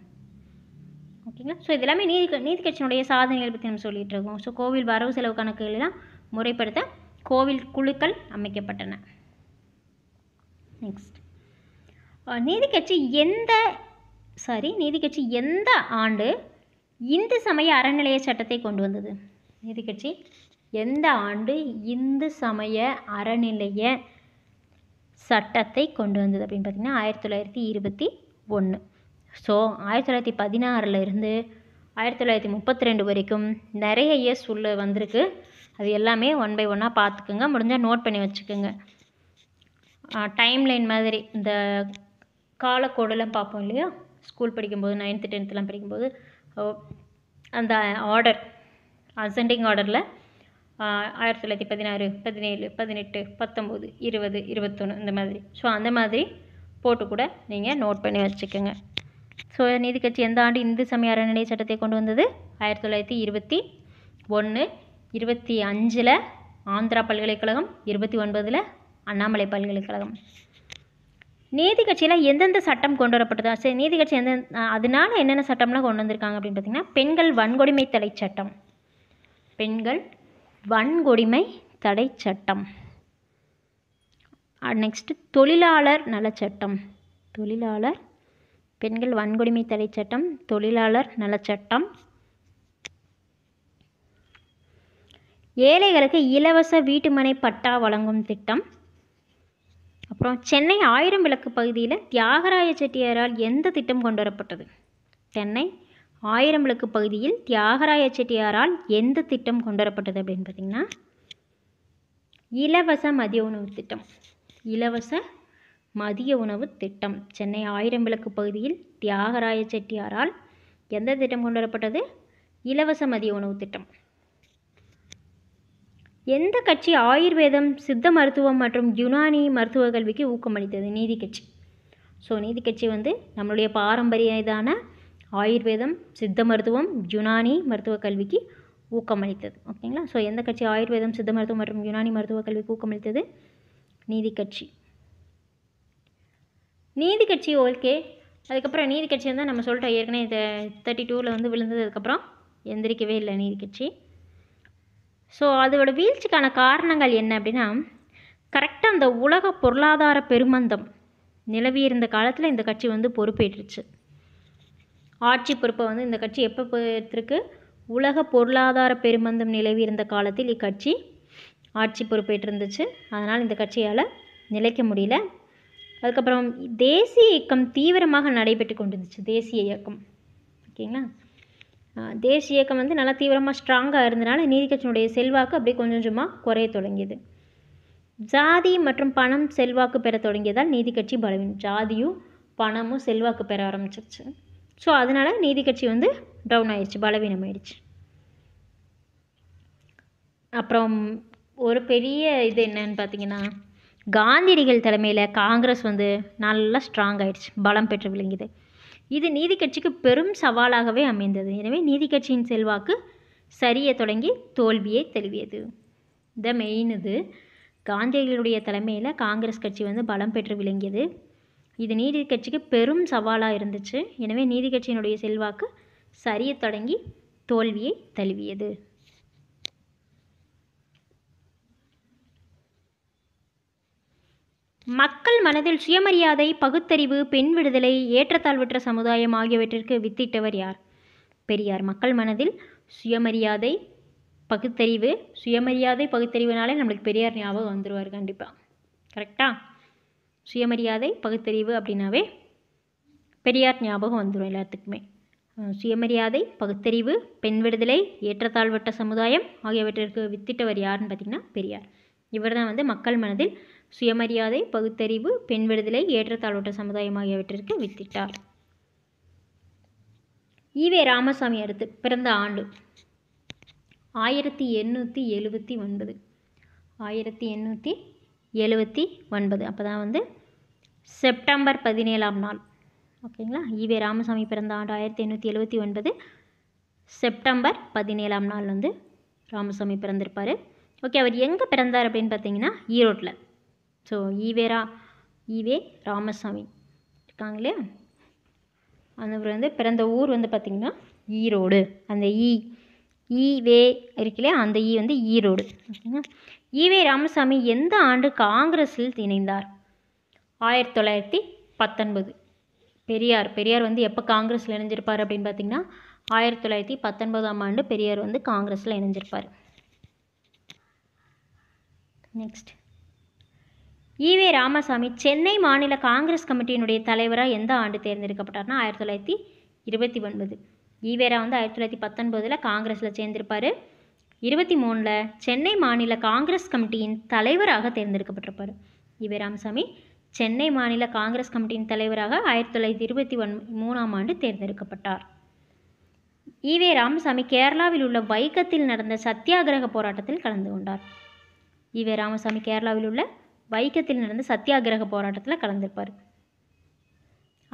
ஓகேங்களா ஸோ இதெல்லாமே நீதி நீதி கட்சியினுடைய சாதனைகள் பற்றி நம்ம சொல்லிகிட்டு இருக்கோம் ஸோ கோவில் வரவு செலவு கணக்குகளெல்லாம் முறைப்படுத்த கோவில் குழுக்கள் அமைக்கப்பட்டன நெக்ஸ்ட் நீதி கட்சி எந்த சாரி நீதி கட்சி எந்த ஆண்டு இந்து சமய அறநிலைய சட்டத்தை கொண்டு வந்தது நீதிக்கட்சி எந்த ஆண்டு இந்து சமய அறநிலைய சட்டத்தை கொண்டு வந்தது அப்படின்னு பார்த்திங்கன்னா ஆயிரத்தி தொள்ளாயிரத்தி இருபத்தி ஒன்று ஸோ ஆயிரத்தி தொள்ளாயிரத்தி பதினாறுல இருந்து ஆயிரத்தி தொள்ளாயிரத்தி முப்பத்தி ரெண்டு வரைக்கும் நிறைய இயர்ஸ் உள்ள வந்திருக்கு அது எல்லாமே ஒன் பை ஒன்னாக பார்த்துக்குங்க முடிஞ்சால் நோட் பண்ணி வச்சுக்கோங்க டைம்லைன் மாதிரி இந்த காலக்கோடெல்லாம் பார்ப்போம் இல்லையா ஸ்கூல் படிக்கும்போது நைன்த்து டென்த்துலாம் படிக்கும்போது அந்த ஆர்டர் அசெண்டிங் ஆர்டரில் ஆயிரத்தி தொள்ளாயிரத்தி பதினாறு பதினேழு பதினெட்டு பத்தொம்போது இருபது இருபத்தொன்று இந்த மாதிரி ஸோ அந்த மாதிரி போட்டு கூட நீங்கள் நோட் பண்ணி வச்சுக்கோங்க ஸோ நீதி கட்சி எந்த ஆண்டு இந்து சமய அறநிலை சட்டத்தை கொண்டு வந்தது ஆயிரத்தி தொள்ளாயிரத்தி இருபத்தி ஒன்று இருபத்தி அஞ்சில் ஆந்திரா பல்கலைக்கழகம் இருபத்தி ஒன்பதில் அண்ணாமலை பல்கலைக்கழகம் நீதி கட்சியில் எந்தெந்த சட்டம் கொண்டு வரப்பட்டது சரி நீதி கட்சி எந்த அதனால என்னென்ன சட்டம்லாம் கொண்டு வந்திருக்காங்க அப்படின்னு பார்த்தீங்கன்னா பெண்கள் வன்கொடுமை தடை சட்டம் பெண்கள் வன்கொடுமை தடை சட்டம் நெக்ஸ்ட்டு தொழிலாளர் நலச்சட்டம் தொழிலாளர் பெண்கள் வன்கொடுமை தடை சட்டம் தொழிலாளர் நலச்சட்டம் ஏழைகளுக்கு இலவச வீட்டுமனை பட்டா வழங்கும் திட்டம் அப்புறம் சென்னை ஆயிரம் விளக்கு பகுதியில் தியாகராய செட்டியாரால் எந்த திட்டம் கொண்டு வரப்பட்டது சென்னை ஆயிரம் விளக்கு பகுதியில் தியாகராய செட்டியாரால் எந்த திட்டம் கொண்டு வரப்பட்டது அப்படின்னு பார்த்திங்கன்னா இலவச மதிய உணவு திட்டம் இலவச மதிய உணவு திட்டம் சென்னை ஆயிரம் விளக்கு பகுதியில் தியாகராய செட்டியாரால் எந்த திட்டம் கொண்டு வரப்பட்டது இலவச மதிய உணவு திட்டம் எந்த கட்சி ஆயுர்வேதம் சித்த மருத்துவம் மற்றும் யுனானி மருத்துவ கல்விக்கு ஊக்கமளித்தது நீதி கட்சி ஸோ நீதி கட்சி வந்து நம்மளுடைய பாரம்பரிய இதான ஆயுர்வேதம் சித்த மருத்துவம் யுனானி மருத்துவ கல்விக்கு ஊக்கமளித்தது ஓகேங்களா ஸோ எந்த கட்சி ஆயுர்வேதம் சித்த மருத்துவம் மற்றும் யுனானி மருத்துவ கல்விக்கு ஊக்கமளித்தது நீதி கட்சி நீதி கட்சி ஓகே அதுக்கப்புறம் நீதி கட்சி வந்து நம்ம சொல்லிட்டோம் ஏற்கனவே தேர்ட்டி டூவில் வந்து விழுந்ததுக்கப்புறம் எந்திரிக்கவே இல்லை நீதி கட்சி ஸோ அதோட வீழ்ச்சிக்கான காரணங்கள் என்ன அப்படின்னா கரெக்டாக அந்த உலக பொருளாதார பெருமந்தம் நிலவி இருந்த காலத்தில் இந்த கட்சி வந்து பொறுப்பேற்றுச்சு ஆட்சி பொறுப்பை வந்து இந்த கட்சி எப்போ ஏற்றிருக்கு உலக பொருளாதார பெருமந்தம் நிலவி இருந்த காலத்தில் இக்கட்சி ஆட்சி பொறுப்பேற்றிருந்துச்சு அதனால் இந்த கட்சியால் நிலைக்க முடியல அதுக்கப்புறம் தேசிய இயக்கம் தீவிரமாக நடைபெற்று கொண்டிருந்துச்சு தேசிய இயக்கம் ஓகேங்களா தேசிய இயக்கம் வந்து நல்லா தீவிரமாக ஸ்ட்ராங்காக இருந்தனால நீதிக்கட்சியினுடைய செல்வாக்கு அப்படியே கொஞ்சம் கொஞ்சமாக குறைய தொடங்கியது ஜாதி மற்றும் பணம் செல்வாக்கு பெற தொடங்கியதால் நீதிக்கட்சி பலவீனம் ஜாதியும் பணமும் செல்வாக்கு பெற ஆரம்பிச்சிருச்சு ஸோ அதனால் நீதிக்கட்சி வந்து டவுன் ஆயிடுச்சு பலவீனம் ஆயிடுச்சு அப்புறம் ஒரு பெரிய இது என்னன்னு பார்த்தீங்கன்னா காந்தியடிகள் தலைமையில் காங்கிரஸ் வந்து நல்லா ஸ்ட்ராங் ஆயிடுச்சு பலம் பெற்று விளங்கியது இது நீதி கட்சிக்கு பெரும் சவாலாகவே அமைந்தது எனவே நீதி கட்சியின் செல்வாக்கு சரிய தொடங்கி தோல்வியை தழுவியது த மெயின் இது காந்தியர்களுடைய தலைமையில் காங்கிரஸ் கட்சி வந்து பலம் பெற்று விளங்கியது இது நீதி கட்சிக்கு பெரும் சவாலாக இருந்துச்சு எனவே நீதி கட்சியினுடைய செல்வாக்கு சரிய தொடங்கி தோல்வியை தழுவியது மக்கள் மனதில் சுயமரியாதை பகுத்தறிவு பெண் விடுதலை ஏற்றத்தாழ்வற்ற சமுதாயம் ஆகியவற்றிற்கு வித்திட்டவர் யார் பெரியார் மக்கள் மனதில் சுயமரியாதை பகுத்தறிவு சுயமரியாதை பகுத்தறிவுனாலே நம்மளுக்கு பெரியார் ஞாபகம் வந்துடுவார் கண்டிப்பாக கரெக்டா சுயமரியாதை பகுத்தறிவு அப்படின்னாவே பெரியார் ஞாபகம் வந்துடும் எல்லாத்துக்குமே சுயமரியாதை பகுத்தறிவு பெண் விடுதலை ஏற்றத்தாழ்வட்ட சமுதாயம் ஆகியவற்றிற்கு வித்திட்டவர் யாருன்னு பார்த்திங்கன்னா பெரியார் இவர் தான் வந்து மக்கள் மனதில் சுயமரியாதை பகுத்தறிவு பெண் விடுதலை ஏற்றத்தாழ்வற்ற சமுதாயம் ஆகியவற்றிற்கு வித்திட்டார் ஈவே ராமசாமி அடுத்து பிறந்த ஆண்டு ஆயிரத்தி எண்ணூற்றி எழுபத்தி ஒன்பது ஆயிரத்தி எண்ணூற்றி எழுபத்தி ஒன்பது அப்போ தான் வந்து செப்டம்பர் பதினேழாம் நாள் ஓகேங்களா ஈவே ராமசாமி பிறந்த ஆண்டு ஆயிரத்தி எண்ணூற்றி எழுபத்தி ஒன்பது செப்டம்பர் பதினேழாம் நாள் வந்து ராமசாமி பிறந்திருப்பார் ஓகே அவர் எங்கே பிறந்தார் அப்படின்னு பார்த்தீங்கன்னா ஈரோட்டில் ஸோ ஈவேரா ஈவே ராமசாமி இருக்காங்க இல்லையா ஊர் வந்து பிறந்த ஊர் வந்து பார்த்திங்கன்னா ஈரோடு அந்த ஈ ஈவே இருக்கு அந்த ஈ வந்து ஈரோடு ஓகேங்களா ஈவே ராமசாமி எந்த ஆண்டு காங்கிரஸில் இணைந்தார் ஆயிரத்தி தொள்ளாயிரத்தி பத்தொன்பது பெரியார் பெரியார் வந்து எப்போ காங்கிரஸில் இணைஞ்சிருப்பார் அப்படின்னு பார்த்திங்கன்னா ஆயிரத்தி தொள்ளாயிரத்தி பத்தொன்பதாம் ஆண்டு பெரியார் வந்து காங்கிரஸில் இணைஞ்சிருப்பார் நெக்ஸ்ட் ஈவே ராமசாமி சென்னை மாநில காங்கிரஸ் கமிட்டியினுடைய தலைவராக எந்த ஆண்டு தேர்ந்தெடுக்கப்பட்டார்னா ஆயிரத்தி தொள்ளாயிரத்தி இருபத்தி ஒன்பது ஈவேரா வந்து ஆயிரத்தி தொள்ளாயிரத்தி பத்தொன்பதில் காங்கிரஸில் சேர்ந்திருப்பார் இருபத்தி மூணில் சென்னை மாநில காங்கிரஸ் கமிட்டியின் தலைவராக தேர்ந்தெடுக்கப்பட்டிருப்பார் ஈவே ராமசாமி சென்னை மாநில காங்கிரஸ் கமிட்டியின் தலைவராக ஆயிரத்தி தொள்ளாயிரத்தி இருபத்தி ஒன் மூணாம் ஆண்டு தேர்ந்தெடுக்கப்பட்டார் ஈவே ராமசாமி கேரளாவில் உள்ள வைக்கத்தில் நடந்த சத்தியாகிரக போராட்டத்தில் கலந்து கொண்டார் ஈவே ராமசாமி கேரளாவில் உள்ள வைக்கத்தில் நடந்த சத்தியாகிரக போராட்டத்தில் கலந்துருப்பார்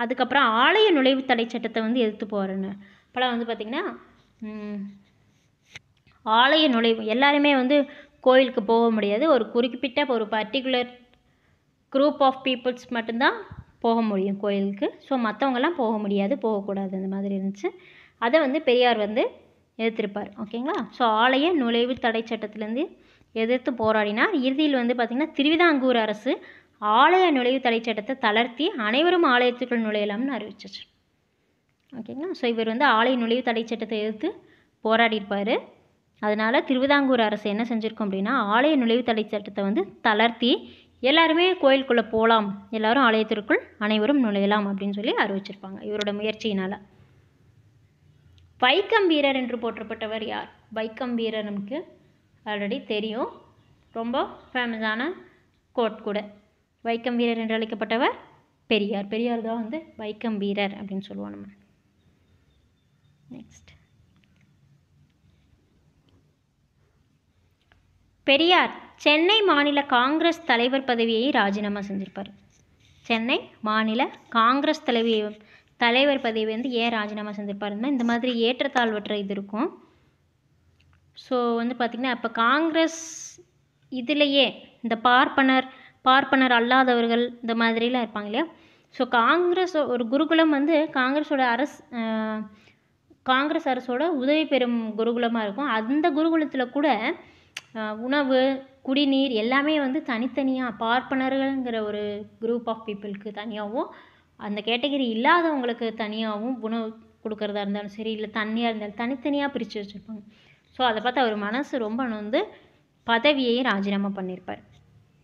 அதுக்கப்புறம் ஆலய நுழைவு தடை சட்டத்தை வந்து எதிர்த்து போகிறேன்னு அப்போலாம் வந்து பார்த்திங்கன்னா ஆலய நுழைவு எல்லாருமே வந்து கோயிலுக்கு போக முடியாது ஒரு குறிப்பிட்ட ஒரு பர்டிகுலர் குரூப் ஆஃப் பீப்புள்ஸ் மட்டும்தான் போக முடியும் கோயிலுக்கு ஸோ மற்றவங்கெல்லாம் போக முடியாது போகக்கூடாது அந்த மாதிரி இருந்துச்சு அதை வந்து பெரியார் வந்து எதிர்த்திருப்பார் ஓகேங்களா ஸோ ஆலய நுழைவு தடை சட்டத்துலேருந்து எதிர்த்து போராடினார் இறுதியில் வந்து பார்த்திங்கன்னா திருவிதாங்கூர் அரசு ஆலய நுழைவு தடை சட்டத்தை தளர்த்தி அனைவரும் ஆலயத்துக்குள் நுழையலாம்னு அறிவிச்சிச்சு ஓகேங்களா ஸோ இவர் வந்து ஆலய நுழைவு தடை சட்டத்தை எதிர்த்து போராடியிருப்பார் அதனால் திருவிதாங்கூர் அரசு என்ன செஞ்சுருக்கோம் அப்படின்னா ஆலய நுழைவு தடை சட்டத்தை வந்து தளர்த்தி எல்லாருமே கோயிலுக்குள்ளே போகலாம் எல்லாரும் ஆலயத்திற்குள் அனைவரும் நுழையலாம் அப்படின்னு சொல்லி அறிவிச்சிருப்பாங்க இவரோட முயற்சியினால் வைக்கம் வீரர் என்று போற்றப்பட்டவர் யார் வைக்கம் வீரர் நமக்கு ஆல்ரெடி தெரியும் ரொம்ப ஃபேமஸான கோட் கூட வைக்கம் வீரர் என்று அழைக்கப்பட்டவர் பெரியார் பெரியார் தான் வந்து வைக்கம் வீரர் அப்படின்னு சொல்லுவோம் நம்ம நெக்ஸ்ட் பெரியார் சென்னை மாநில காங்கிரஸ் தலைவர் பதவியை ராஜினாமா செஞ்சிருப்பார் சென்னை மாநில காங்கிரஸ் தலைவியை தலைவர் பதவி வந்து ஏன் ராஜினாமா செஞ்சிருப்பாருன்னா இந்த மாதிரி ஏற்றத்தாழ்வற்ற இது இருக்கும் ஸோ வந்து பார்த்திங்கன்னா இப்போ காங்கிரஸ் இதுலேயே இந்த பார்ப்பனர் பார்ப்பனர் அல்லாதவர்கள் இந்த மாதிரிலாம் இருப்பாங்க இல்லையா ஸோ காங்கிரஸ் ஒரு குருகுலம் வந்து காங்கிரஸோட அரசு காங்கிரஸ் அரசோட உதவி பெறும் குருகுலமாக இருக்கும் அந்த குருகுலத்தில் கூட உணவு குடிநீர் எல்லாமே வந்து தனித்தனியாக பார்ப்பனர்கள்ங்கிற ஒரு குரூப் ஆஃப் பீப்புளுக்கு தனியாகவும் அந்த கேட்டகரி இல்லாதவங்களுக்கு தனியாகவும் உணவு கொடுக்குறதா இருந்தாலும் சரி இல்லை தண்ணியாக இருந்தாலும் தனித்தனியாக பிரித்து வச்சுருப்பாங்க ஸோ அதை பார்த்து அவர் மனசு ரொம்ப வந்து பதவியையும் ராஜினாமா பண்ணியிருப்பார்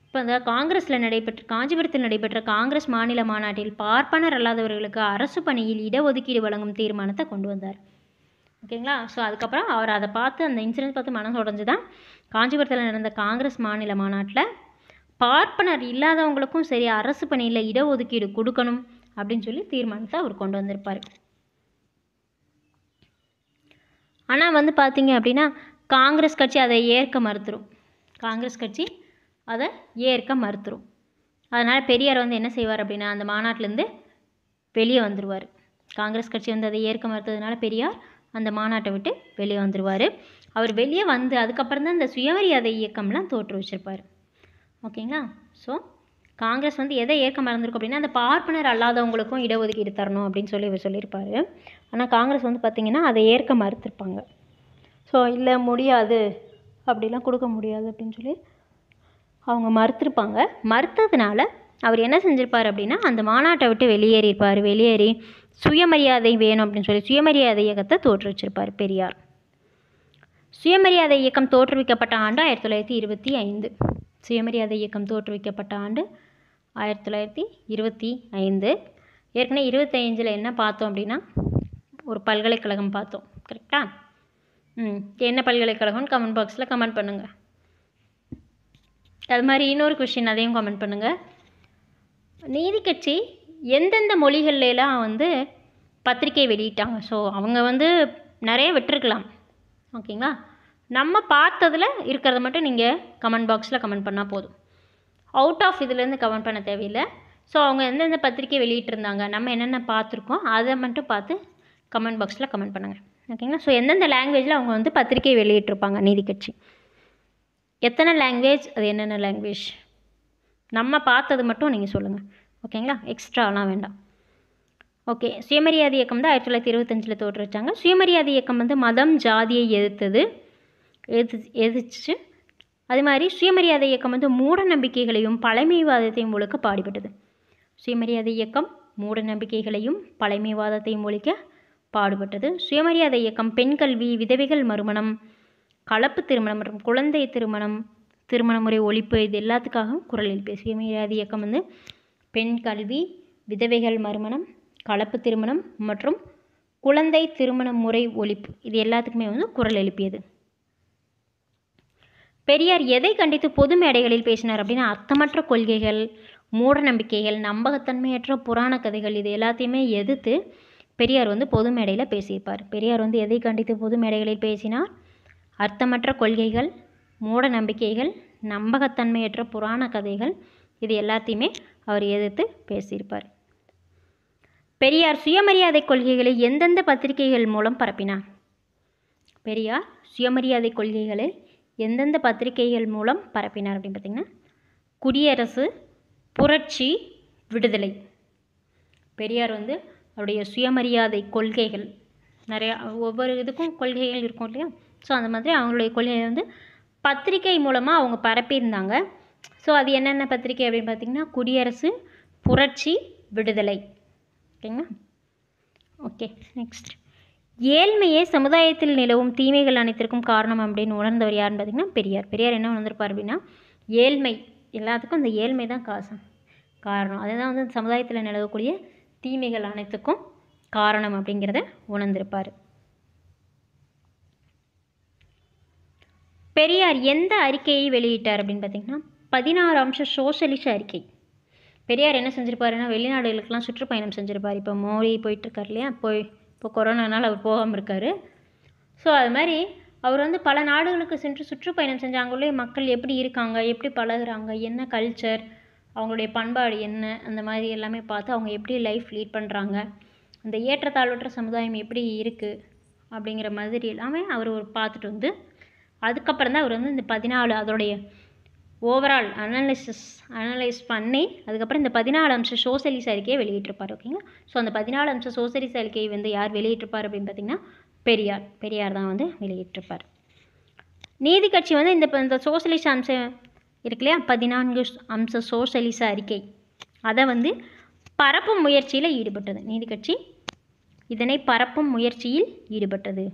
இப்போ இந்த காங்கிரஸில் நடைபெற்ற காஞ்சிபுரத்தில் நடைபெற்ற காங்கிரஸ் மாநில மாநாட்டில் பார்ப்பனர் அல்லாதவர்களுக்கு அரசு பணியில் இடஒதுக்கீடு வழங்கும் தீர்மானத்தை கொண்டு வந்தார் ஓகேங்களா ஸோ அதுக்கப்புறம் அவர் அதை பார்த்து அந்த இன்சிடென்ட் பார்த்து மனசு உடஞ்சு தான் காஞ்சிபுரத்தில் நடந்த காங்கிரஸ் மாநில மாநாட்டில் பார்ப்பனர் இல்லாதவங்களுக்கும் சரி அரசு பணியில் இடஒதுக்கீடு கொடுக்கணும் அப்படின்னு சொல்லி தீர்மானத்தை அவர் கொண்டு வந்திருப்பார் ஆனால் வந்து பார்த்திங்க அப்படின்னா காங்கிரஸ் கட்சி அதை ஏற்க மறுத்துரும் காங்கிரஸ் கட்சி அதை ஏற்க மறுத்துரும் அதனால் பெரியார் வந்து என்ன செய்வார் அப்படின்னா அந்த மாநாட்டிலேருந்து வெளியே வந்துடுவார் காங்கிரஸ் கட்சி வந்து அதை ஏற்க மறுத்ததுனால பெரியார் அந்த மாநாட்டை விட்டு வெளியே வந்துடுவார் அவர் வெளியே வந்து அதுக்கப்புறம் தான் இந்த சுயமரியாதை இயக்கம்லாம் தோற்று வச்சுருப்பார் ஓகேங்களா ஸோ காங்கிரஸ் வந்து எதை ஏற்க மறந்துருக்கும் அப்படின்னா அந்த பார்ப்பனர் அல்லாதவங்களுக்கும் இடஒதுக்கீடு தரணும் அப்படின்னு சொல்லி இவர் சொல்லியிருப்பார் ஆனால் காங்கிரஸ் வந்து பார்த்திங்கன்னா அதை ஏற்க மறுத்திருப்பாங்க ஸோ இல்லை முடியாது அப்படிலாம் கொடுக்க முடியாது அப்படின்னு சொல்லி அவங்க மறுத்திருப்பாங்க மறுத்ததுனால அவர் என்ன செஞ்சுருப்பார் அப்படின்னா அந்த மாநாட்டை விட்டு வெளியேறியிருப்பார் வெளியேறி சுயமரியாதை வேணும் அப்படின்னு சொல்லி சுயமரியாதை இயக்கத்தை தோற்றுவிச்சிருப்பார் பெரியார் சுயமரியாதை இயக்கம் தோற்றுவிக்கப்பட்ட ஆண்டு ஆயிரத்தி தொள்ளாயிரத்தி இருபத்தி ஐந்து சுயமரியாதை இயக்கம் தோற்றுவிக்கப்பட்ட ஆண்டு ஆயிரத்தி தொள்ளாயிரத்தி இருபத்தி ஐந்து ஏற்கனவே இருபத்தஞ்சில் என்ன பார்த்தோம் அப்படின்னா ஒரு பல்கலைக்கழகம் பார்த்தோம் கரெக்டாக ம் என்ன பல்கலைக்கழகம்னு கமெண்ட் பாக்ஸில் கமெண்ட் பண்ணுங்கள் அது மாதிரி இன்னொரு கொஷின் அதையும் கமெண்ட் பண்ணுங்கள் நீதி கட்சி எந்தெந்த மொழிகள்லாம் வந்து பத்திரிக்கை வெளியிட்டாங்க ஸோ அவங்க வந்து நிறைய விட்டுருக்கலாம் ஓகேங்களா நம்ம பார்த்ததில் இருக்கிறத மட்டும் நீங்கள் கமெண்ட் பாக்ஸில் கமெண்ட் பண்ணால் போதும் அவுட் ஆஃப் இதுலேருந்து கமெண்ட் பண்ண தேவையில்லை ஸோ அவங்க எந்தெந்த பத்திரிக்கை வெளியிட்டிருந்தாங்க நம்ம என்னென்ன பார்த்துருக்கோம் அதை மட்டும் பார்த்து கமெண்ட் பாக்ஸில் கமெண்ட் பண்ணுங்கள் ஓகேங்களா ஸோ எந்தெந்த லாங்குவேஜில் அவங்க வந்து பத்திரிக்கை வெளியிட்டிருப்பாங்க நீதி கட்சி எத்தனை லாங்குவேஜ் அது என்னென்ன லாங்குவேஜ் நம்ம பார்த்தது மட்டும் நீங்கள் சொல்லுங்கள் ஓகேங்களா எக்ஸ்ட்ராலாம் வேண்டாம் ஓகே சுயமரியாதை இயக்கம் தான் ஆயிரத்தி தொள்ளாயிரத்தி இருபத்தஞ்சில் தோற்றுவிச்சாங்க சுயமரியாதை இயக்கம் வந்து மதம் ஜாதியை எதிர்த்தது எதிர் எதிர்த்து அது மாதிரி சுயமரியாதை இயக்கம் வந்து மூட நம்பிக்கைகளையும் பழமைவாதத்தையும் ஒழுக்க பாடுபட்டது சுயமரியாதை இயக்கம் மூட நம்பிக்கைகளையும் பழமைவாதத்தையும் ஒழிக்க பாடுபட்டது சுயமரியாதை இயக்கம் பெண் கல்வி விதவைகள் மறுமணம் கலப்பு திருமணம் மற்றும் குழந்தை திருமணம் திருமண முறை ஒழிப்பு இது எல்லாத்துக்காகவும் குரல் எழுப்பிய சுயமரியாதை இயக்கம் வந்து பெண் கல்வி விதவைகள் மறுமணம் கலப்பு திருமணம் மற்றும் குழந்தை திருமண முறை ஒழிப்பு இது எல்லாத்துக்குமே வந்து குரல் எழுப்பியது பெரியார் எதை கண்டித்து பொது மேடைகளில் பேசினார் அப்படின்னா அர்த்தமற்ற கொள்கைகள் மூட நம்பிக்கைகள் நம்பகத்தன்மையற்ற புராண கதைகள் இது எல்லாத்தையுமே எதிர்த்து பெரியார் வந்து பொது மேடையில் பேசியிருப்பார் பெரியார் வந்து எதை கண்டித்து பொது மேடைகளில் பேசினார் அர்த்தமற்ற கொள்கைகள் மூட நம்பிக்கைகள் நம்பகத்தன்மையற்ற புராண கதைகள் இது எல்லாத்தையுமே அவர் எதிர்த்து பேசியிருப்பார் பெரியார் சுயமரியாதை கொள்கைகளை எந்தெந்த பத்திரிகைகள் மூலம் பரப்பினார் பெரியார் சுயமரியாதை கொள்கைகளை எந்தெந்த பத்திரிகைகள் மூலம் பரப்பினார் அப்படின்னு பார்த்திங்கன்னா குடியரசு புரட்சி விடுதலை பெரியார் வந்து அவருடைய சுயமரியாதை கொள்கைகள் நிறையா ஒவ்வொரு இதுக்கும் கொள்கைகள் இருக்கும் இல்லையா ஸோ அந்த மாதிரி அவங்களுடைய கொள்கையை வந்து பத்திரிகை மூலமாக அவங்க பரப்பியிருந்தாங்க ஸோ அது என்னென்ன பத்திரிகை அப்படின்னு பார்த்திங்கன்னா குடியரசு புரட்சி விடுதலை ஓகேங்களா ஓகே நெக்ஸ்ட் ஏழ்மையே சமுதாயத்தில் நிலவும் தீமைகள் அனைத்திற்கும் காரணம் அப்படின்னு உணர்ந்தவர் யாருன்னு பார்த்திங்கன்னா பெரியார் பெரியார் என்ன உணர்ந்திருப்பார் அப்படின்னா ஏழ்மை எல்லாத்துக்கும் அந்த ஏழ்மை தான் காசம் காரணம் அதுதான் வந்து சமுதாயத்தில் நிலவக்கூடிய தீமைகள் அனைத்துக்கும் காரணம் அப்படிங்கிறத உணர்ந்திருப்பார் பெரியார் எந்த அறிக்கையை வெளியிட்டார் அப்படின்னு பார்த்திங்கன்னா பதினாறு அம்ச சோசலிச அறிக்கை பெரியார் என்ன செஞ்சுருப்பாருன்னா வெளிநாடுகளுக்கெல்லாம் சுற்றுப்பயணம் செஞ்சுருப்பார் இப்போ மோடி போயிட்டுருக்கார் இல்லையா போய் இப்போ கொரோனானால் அவர் போகாமல் இருக்கார் ஸோ அது மாதிரி அவர் வந்து பல நாடுகளுக்கு சென்று சுற்றுப்பயணம் செஞ்சு அங்குள்ள மக்கள் எப்படி இருக்காங்க எப்படி பழகுறாங்க என்ன கல்ச்சர் அவங்களுடைய பண்பாடு என்ன அந்த மாதிரி எல்லாமே பார்த்து அவங்க எப்படி லைஃப் லீட் பண்ணுறாங்க அந்த ஏற்றத்தாழ்வற்ற சமுதாயம் எப்படி இருக்குது அப்படிங்கிற மாதிரி எல்லாமே அவர் பார்த்துட்டு வந்து அதுக்கப்புறம் தான் அவர் வந்து இந்த பதினாலு அதோடைய ஓவரால் அனாலிசிஸ் அனலைஸ் பண்ணி அதுக்கப்புறம் இந்த பதினாலு அம்ச சோசலிஸ் அறிக்கையை வெளியிட்டிருப்பார் ஓகேங்களா ஸோ அந்த பதினாலு அம்ச சோசலிஸ் அறிக்கையை வந்து யார் வெளியிட்டிருப்பார் அப்படின்னு பார்த்தீங்கன்னா பெரியார் பெரியார் தான் வந்து வெளியிட்டிருப்பார் நீதி கட்சி வந்து இந்த இந்த சோசலிச அம்சம் இருக்கு இல்லையா பதினான்கு அம்ச சோசலிச அறிக்கை அதை வந்து பரப்பும் முயற்சியில் ஈடுபட்டது நீதி கட்சி இதனை பரப்பும் முயற்சியில் ஈடுபட்டது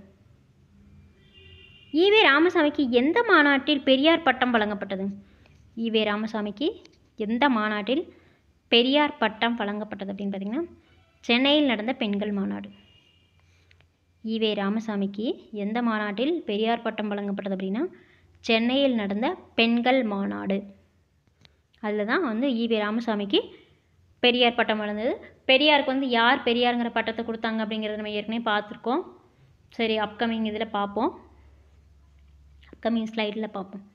ஈவே ராமசாமிக்கு எந்த மாநாட்டில் பெரியார் பட்டம் வழங்கப்பட்டது ஈவே ராமசாமிக்கு எந்த மாநாட்டில் பெரியார் பட்டம் வழங்கப்பட்டது அப்படின்னு பார்த்திங்கன்னா சென்னையில் நடந்த பெண்கள் மாநாடு ஈவே ராமசாமிக்கு எந்த மாநாட்டில் பெரியார் பட்டம் வழங்கப்பட்டது அப்படின்னா சென்னையில் நடந்த பெண்கள் மாநாடு அதில் தான் வந்து ஈவே ராமசாமிக்கு பெரியார் பட்டம் வழங்குது பெரியாருக்கு வந்து யார் பெரியாருங்கிற பட்டத்தை கொடுத்தாங்க அப்படிங்கிறத நம்ம ஏற்கனவே பார்த்துருக்கோம் சரி அப்கமிங் இதில் பார்ப்போம் அப்கமிங் ஸ்லைடில் பார்ப்போம்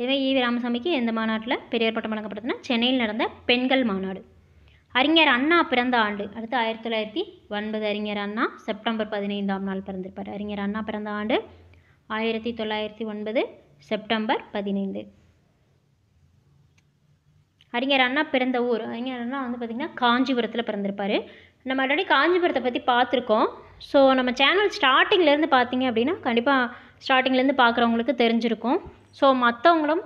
இதுவே ஈவி ராமசாமிக்கு எந்த மாநாட்டில் பெரியார் பட்டம் வழங்கப்பட்டதுன்னா சென்னையில் நடந்த பெண்கள் மாநாடு அறிஞர் அண்ணா பிறந்த ஆண்டு அடுத்து ஆயிரத்தி தொள்ளாயிரத்தி ஒன்பது அறிஞர் அண்ணா செப்டம்பர் பதினைந்தாம் நாள் பிறந்திருப்பார் அறிஞர் அண்ணா பிறந்த ஆண்டு ஆயிரத்தி தொள்ளாயிரத்தி ஒன்பது செப்டம்பர் பதினைந்து அறிஞர் அண்ணா பிறந்த ஊர் அறிஞர் அண்ணா வந்து பார்த்திங்கன்னா காஞ்சிபுரத்தில் பிறந்திருப்பார் நம்ம ஆல்ரெடி காஞ்சிபுரத்தை பற்றி பார்த்துருக்கோம் ஸோ நம்ம சேனல் ஸ்டார்டிங்லேருந்து பார்த்தீங்க அப்படின்னா கண்டிப்பாக ஸ்டார்டிங்லேருந்து பார்க்குறவங்களுக்கு தெரிஞ்சிருக்கும் ஸோ மற்றவங்களும்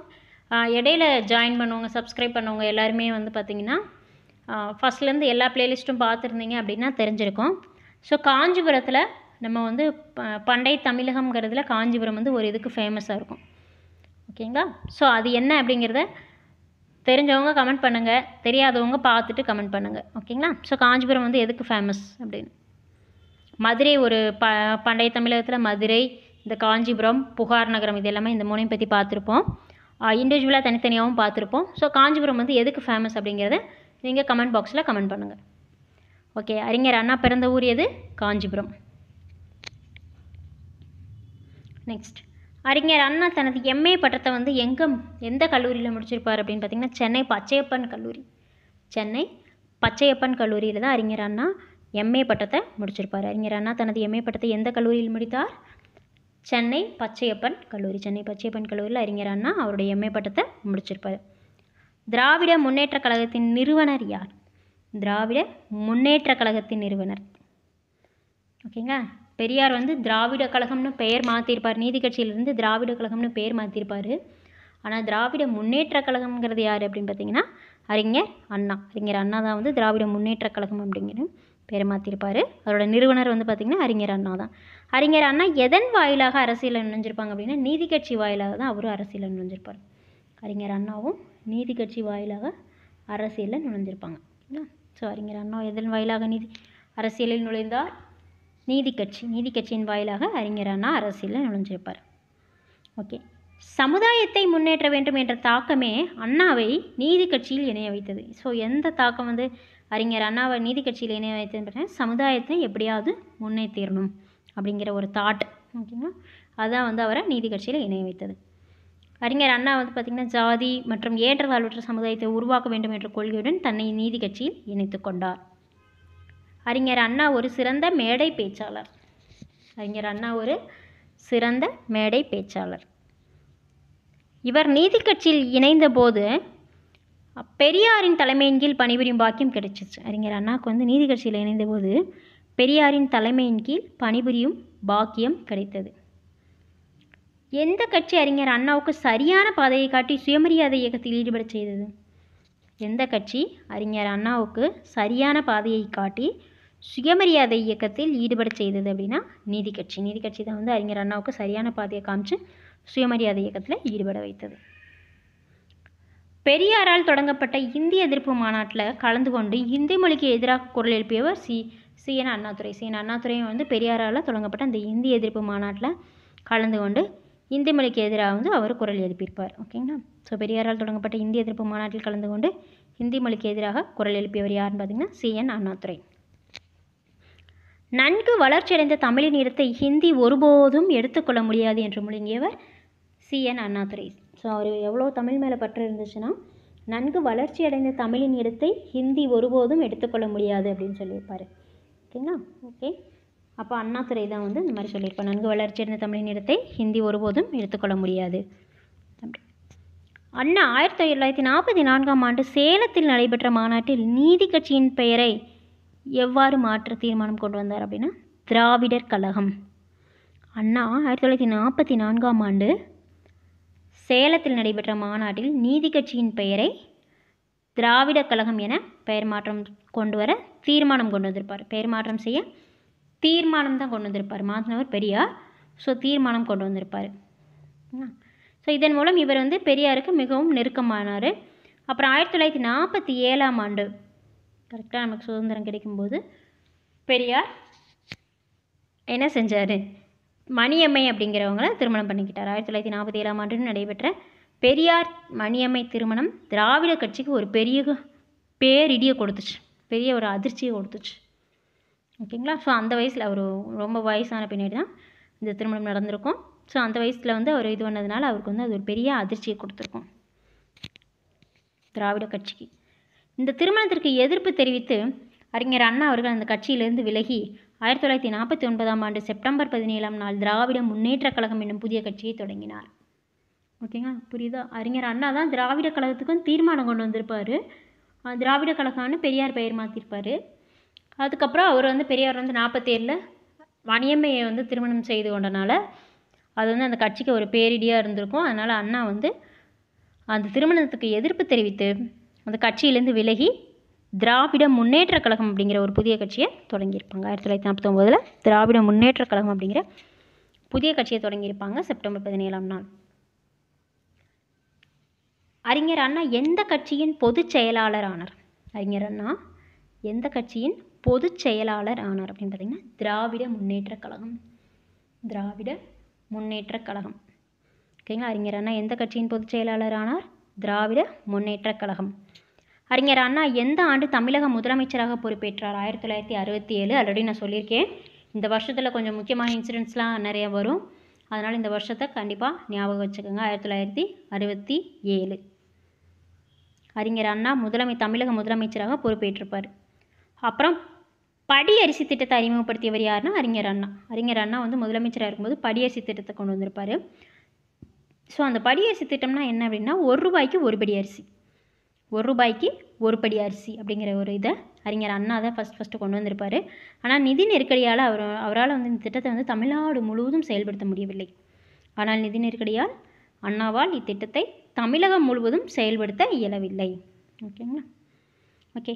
இடையில ஜாயின் பண்ணுவாங்க சப்ஸ்கிரைப் பண்ணவங்க எல்லாருமே வந்து பார்த்திங்கன்னா ஃபஸ்ட்லேருந்து எல்லா பிளேலிஸ்ட்டும் பார்த்துருந்தீங்க அப்படின்னா தெரிஞ்சிருக்கும் ஸோ காஞ்சிபுரத்தில் நம்ம வந்து ப பண்டை தமிழகம்ங்கிறதுல காஞ்சிபுரம் வந்து ஒரு இதுக்கு ஃபேமஸாக இருக்கும் ஓகேங்களா ஸோ அது என்ன அப்படிங்கிறத தெரிஞ்சவங்க கமெண்ட் பண்ணுங்கள் தெரியாதவங்க பார்த்துட்டு கமெண்ட் பண்ணுங்கள் ஓகேங்களா ஸோ காஞ்சிபுரம் வந்து எதுக்கு ஃபேமஸ் அப்படின்னு மதுரை ஒரு ப பண்டைய தமிழகத்தில் மதுரை இந்த காஞ்சிபுரம் புகார் நகரம் இது எல்லாமே இந்த மூணையும் பற்றி பார்த்துருப்போம் இண்டிவிஜுவலாக தனித்தனியாகவும் பார்த்துருப்போம் ஸோ காஞ்சிபுரம் வந்து எதுக்கு ஃபேமஸ் அப்படிங்கிறத நீங்கள் கமெண்ட் பாக்ஸில் கமெண்ட் பண்ணுங்கள் ஓகே அறிஞர் அண்ணா பிறந்த ஊர் எது காஞ்சிபுரம் நெக்ஸ்ட் அறிஞர் அண்ணா தனது எம்ஏ பட்டத்தை வந்து எங்கே எந்த கல்லூரியில் முடிச்சிருப்பார் அப்படின்னு பார்த்தீங்கன்னா சென்னை பச்சையப்பன் கல்லூரி சென்னை பச்சையப்பன் கல்லூரியில் தான் அறிஞர் அண்ணா எம்ஏ பட்டத்தை முடிச்சிருப்பார் அறிஞர் அண்ணா தனது எம்ஏ பட்டத்தை எந்த கல்லூரியில் முடித்தார் சென்னை பச்சையப்பன் கல்லூரி சென்னை பச்சையப்பன் கல்லூரியில் அறிஞர் அண்ணா அவருடைய எம்ஏ பட்டத்தை முடிச்சிருப்பார் திராவிட முன்னேற்ற கழகத்தின் நிறுவனர் யார் திராவிட முன்னேற்ற கழகத்தின் நிறுவனர் ஓகேங்க பெரியார் வந்து திராவிட கழகம்னு பெயர் மாற்றிருப்பார் நீதி கட்சியிலிருந்து திராவிட கழகம்னு பெயர் மாற்றிருப்பார் ஆனால் திராவிட முன்னேற்ற கழகம்ங்கிறது யார் அப்படின்னு பார்த்தீங்கன்னா அறிஞர் அண்ணா அறிஞர் அண்ணா தான் வந்து திராவிட முன்னேற்ற கழகம் அப்படிங்கிறது மாற்றிருப்பார் அவரோட நிறுவனர் வந்து பார்த்திங்கன்னா அறிஞர் அண்ணா தான் அறிஞர் அண்ணா எதன் வாயிலாக அரசியலில் நுழைஞ்சிருப்பாங்க அப்படின்னா நீதி கட்சி வாயிலாக தான் அவரும் அரசியலில் நுழைஞ்சிருப்பார் அறிஞர் அண்ணாவும் நீதி கட்சி வாயிலாக அரசியலில் நுழைஞ்சிருப்பாங்க ஸோ அறிஞர் அண்ணா எதன் வாயிலாக நீதி அரசியலில் நுழைந்தார் நீதி கட்சி நீதி கட்சியின் வாயிலாக அறிஞர் அண்ணா அரசியலில் நுழைஞ்சிருப்பார் ஓகே சமுதாயத்தை முன்னேற்ற வேண்டும் என்ற தாக்கமே அண்ணாவை நீதி கட்சியில் இணைய வைத்தது ஸோ எந்த தாக்கம் வந்து அறிஞர் அண்ணாவை நீதி கட்சியில் இணைய வைத்தது சமுதாயத்தை எப்படியாவது முன்னேற்றிடணும் அப்படிங்கிற ஒரு தாட் ஓகேங்களா அதுதான் வந்து அவரை நீதி கட்சியில் இணைய வைத்தது அறிஞர் அண்ணா வந்து பார்த்திங்கன்னா ஜாதி மற்றும் ஏற்றத்தாழ்வற்ற சமுதாயத்தை உருவாக்க வேண்டும் என்ற கொள்கையுடன் தன்னை நீதி கட்சியில் இணைத்து கொண்டார் அறிஞர் அண்ணா ஒரு சிறந்த மேடை பேச்சாளர் அறிஞர் அண்ணா ஒரு சிறந்த மேடை பேச்சாளர் இவர் நீதி கட்சியில் இணைந்தபோது பெரியாரின் தலைமையின் கீழ் பணிபுரியும் பாக்கியம் கிடைச்சிச்சு அறிஞர் அண்ணாவுக்கு வந்து நீதி கட்சியில் இணைந்தபோது பெரியாரின் தலைமையின் கீழ் பணிபுரியும் பாக்கியம் கிடைத்தது எந்த கட்சி அறிஞர் அண்ணாவுக்கு சரியான பாதையை காட்டி சுயமரியாதை இயக்கத்தில் ஈடுபட செய்தது எந்த கட்சி அறிஞர் அண்ணாவுக்கு சரியான பாதையை காட்டி சுயமரியாதை இயக்கத்தில் ஈடுபட செய்தது அப்படின்னா நீதி கட்சி நீதி கட்சி தான் வந்து அறிஞர் அண்ணாவுக்கு சரியான பாதையை காமிச்சு சுயமரியாதை இயக்கத்தில் ஈடுபட வைத்தது பெரியாரால் தொடங்கப்பட்ட இந்திய எதிர்ப்பு மாநாட்டில் கலந்து கொண்டு இந்தி மொழிக்கு எதிராக குரல் எழுப்பியவர் C C N Annadurai C N அண்ணாதுரையும் வந்து பெரியாரால் தொடங்கப்பட்ட அந்த இந்திய எதிர்ப்பு மாநாட்டில் கலந்து கொண்டு இந்தி மொழிக்கு எதிராக வந்து அவர் குரல் எழுப்பியிருப்பார் ஓகேங்களா ஸோ பெரியாரால் தொடங்கப்பட்ட இந்திய எதிர்ப்பு மாநாட்டில் கலந்து கொண்டு இந்தி மொழிக்கு எதிராக குரல் எழுப்பியவர் யாருன்னு பார்த்தீங்கன்னா சி என் அண்ணாதுரை நன்கு வளர்ச்சியடைந்த தமிழின் இடத்தை ஹிந்தி ஒருபோதும் எடுத்துக்கொள்ள முடியாது என்று முழங்கியவர் சி என் அண்ணாதுரை ஸோ அவர் எவ்வளோ தமிழ் மேலே பற்று இருந்துச்சுன்னா நன்கு வளர்ச்சி அடைந்த தமிழின் இடத்தை ஹிந்தி ஒருபோதும் எடுத்துக்கொள்ள முடியாது அப்படின்னு சொல்லியிருப்பார் ஓகேங்களா ஓகே அப்போ அண்ணாத்துறை தான் வந்து இந்த மாதிரி சொல்லியிருப்போம் நன்கு வளர்ச்சி அடைந்த தமிழின் இடத்தை ஹிந்தி ஒருபோதும் எடுத்துக்கொள்ள முடியாது அண்ணா ஆயிரத்தி தொள்ளாயிரத்தி நாற்பத்தி நான்காம் ஆண்டு சேலத்தில் நடைபெற்ற மாநாட்டில் நீதி கட்சியின் பெயரை எவ்வாறு மாற்ற தீர்மானம் கொண்டு வந்தார் அப்படின்னா திராவிடர் கழகம் அண்ணா ஆயிரத்தி தொள்ளாயிரத்தி நாற்பத்தி நான்காம் ஆண்டு சேலத்தில் நடைபெற்ற மாநாட்டில் நீதி கட்சியின் பெயரை திராவிட கழகம் என பெயர் மாற்றம் கொண்டு வர தீர்மானம் கொண்டு வந்திருப்பார் பெயர் மாற்றம் செய்ய தீர்மானம் தான் கொண்டு வந்திருப்பார் மாதனவர் பெரியார் ஸோ தீர்மானம் கொண்டு வந்திருப்பார் ஸோ இதன் மூலம் இவர் வந்து பெரியாருக்கு மிகவும் நெருக்கமானார் அப்புறம் ஆயிரத்தி தொள்ளாயிரத்தி நாற்பத்தி ஏழாம் ஆண்டு கரெக்டாக நமக்கு சுதந்திரம் கிடைக்கும்போது பெரியார் என்ன செஞ்சார் மணியம்மை அப்படிங்கிறவங்கள திருமணம் பண்ணிக்கிட்டார் ஆயிரத்தி தொள்ளாயிரத்தி நாற்பத்தி ஏழாம் ஆண்டு நடைபெற்ற பெரியார் மணியம்மை திருமணம் திராவிட கட்சிக்கு ஒரு பெரிய பேரிடியை கொடுத்துச்சு பெரிய ஒரு அதிர்ச்சியை கொடுத்துச்சு ஓகேங்களா ஸோ அந்த வயசில் அவர் ரொம்ப வயசான பின்னாடி தான் இந்த திருமணம் நடந்திருக்கும் ஸோ அந்த வயசில் வந்து அவர் இது பண்ணதுனால அவருக்கு வந்து அது ஒரு பெரிய அதிர்ச்சியை கொடுத்துருக்கும் திராவிட கட்சிக்கு இந்த திருமணத்திற்கு எதிர்ப்பு தெரிவித்து அறிஞர் அண்ணா அவர்கள் அந்த கட்சியிலேருந்து விலகி ஆயிரத்தி தொள்ளாயிரத்தி நாற்பத்தி ஒன்பதாம் ஆண்டு செப்டம்பர் பதினேழாம் நாள் திராவிட முன்னேற்றக் கழகம் என்னும் புதிய கட்சியை தொடங்கினார் ஓகேங்களா புரியுதா அறிஞர் அண்ணா தான் திராவிட கழகத்துக்கும் தீர்மானம் கொண்டு வந்திருப்பார் திராவிட கழகம்னு பெரியார் பெயர் மாற்றிருப்பார் அதுக்கப்புறம் அவர் வந்து பெரியார் வந்து நாற்பத்தேழில் வணியம்மையை வந்து திருமணம் செய்து கொண்டனால அது வந்து அந்த கட்சிக்கு ஒரு பேரிடியாக இருந்திருக்கும் அதனால் அண்ணா வந்து அந்த திருமணத்துக்கு எதிர்ப்பு தெரிவித்து அந்த கட்சியிலேருந்து விலகி திராவிட முன்னேற்ற கழகம் அப்படிங்கிற ஒரு புதிய கட்சியை தொடங்கியிருப்பாங்க ஆயிரத்தி தொள்ளாயிரத்தி நாற்பத்தொம்போதில் திராவிட முன்னேற்ற கழகம் அப்படிங்கிற புதிய கட்சியை தொடங்கியிருப்பாங்க செப்டம்பர் பதினேழாம் நாள் அறிஞர் அண்ணா எந்த கட்சியின் பொதுச் செயலாளர் ஆனார் அறிஞர் அண்ணா எந்த கட்சியின் பொதுச் செயலாளர் ஆனார் அப்படின்னு பார்த்தீங்கன்னா திராவிட முன்னேற்ற கழகம் திராவிட முன்னேற்ற கழகம் ஓகேங்களா அறிஞர் அண்ணா எந்த கட்சியின் பொதுச் செயலாளர் ஆனார் திராவிட முன்னேற்ற கழகம் அறிஞர் அண்ணா எந்த ஆண்டு தமிழக முதலமைச்சராக பொறுப்பேற்றார் ஆயிரத்தி தொள்ளாயிரத்தி அறுபத்தி ஏழு ஆல்ரெடி நான் சொல்லியிருக்கேன் இந்த வருஷத்தில் கொஞ்சம் முக்கியமான இன்சிடென்ட்ஸ்லாம் நிறைய வரும் அதனால் இந்த வருஷத்தை கண்டிப்பாக ஞாபகம் வச்சுக்கோங்க ஆயிரத்தி தொள்ளாயிரத்தி அறுபத்தி ஏழு அறிஞர் அண்ணா முதலமை தமிழக முதலமைச்சராக பொறுப்பேற்றிருப்பார் அப்புறம் படி அரிசி திட்டத்தை அறிமுகப்படுத்தியவர் யாருன்னா அறிஞர் அண்ணா அறிஞர் அண்ணா வந்து முதலமைச்சராக இருக்கும்போது படியரிசி திட்டத்தை கொண்டு வந்திருப்பார் ஸோ அந்த படியரிசி திட்டம்னா என்ன அப்படின்னா ஒரு ரூபாய்க்கு ஒரு படி அரிசி ஒரு ரூபாய்க்கு ஒரு படி அரிசி அப்படிங்கிற ஒரு இதை அறிஞர் அண்ணா தான் ஃபஸ்ட் ஃபஸ்ட்டு கொண்டு வந்திருப்பார் ஆனால் நிதி நெருக்கடியால் அவர் அவரால் வந்து இந்த திட்டத்தை வந்து தமிழ்நாடு முழுவதும் செயல்படுத்த முடியவில்லை ஆனால் நிதி நெருக்கடியால் அண்ணாவால் இத்திட்டத்தை தமிழகம் முழுவதும் செயல்படுத்த இயலவில்லை ஓகேங்களா ஓகே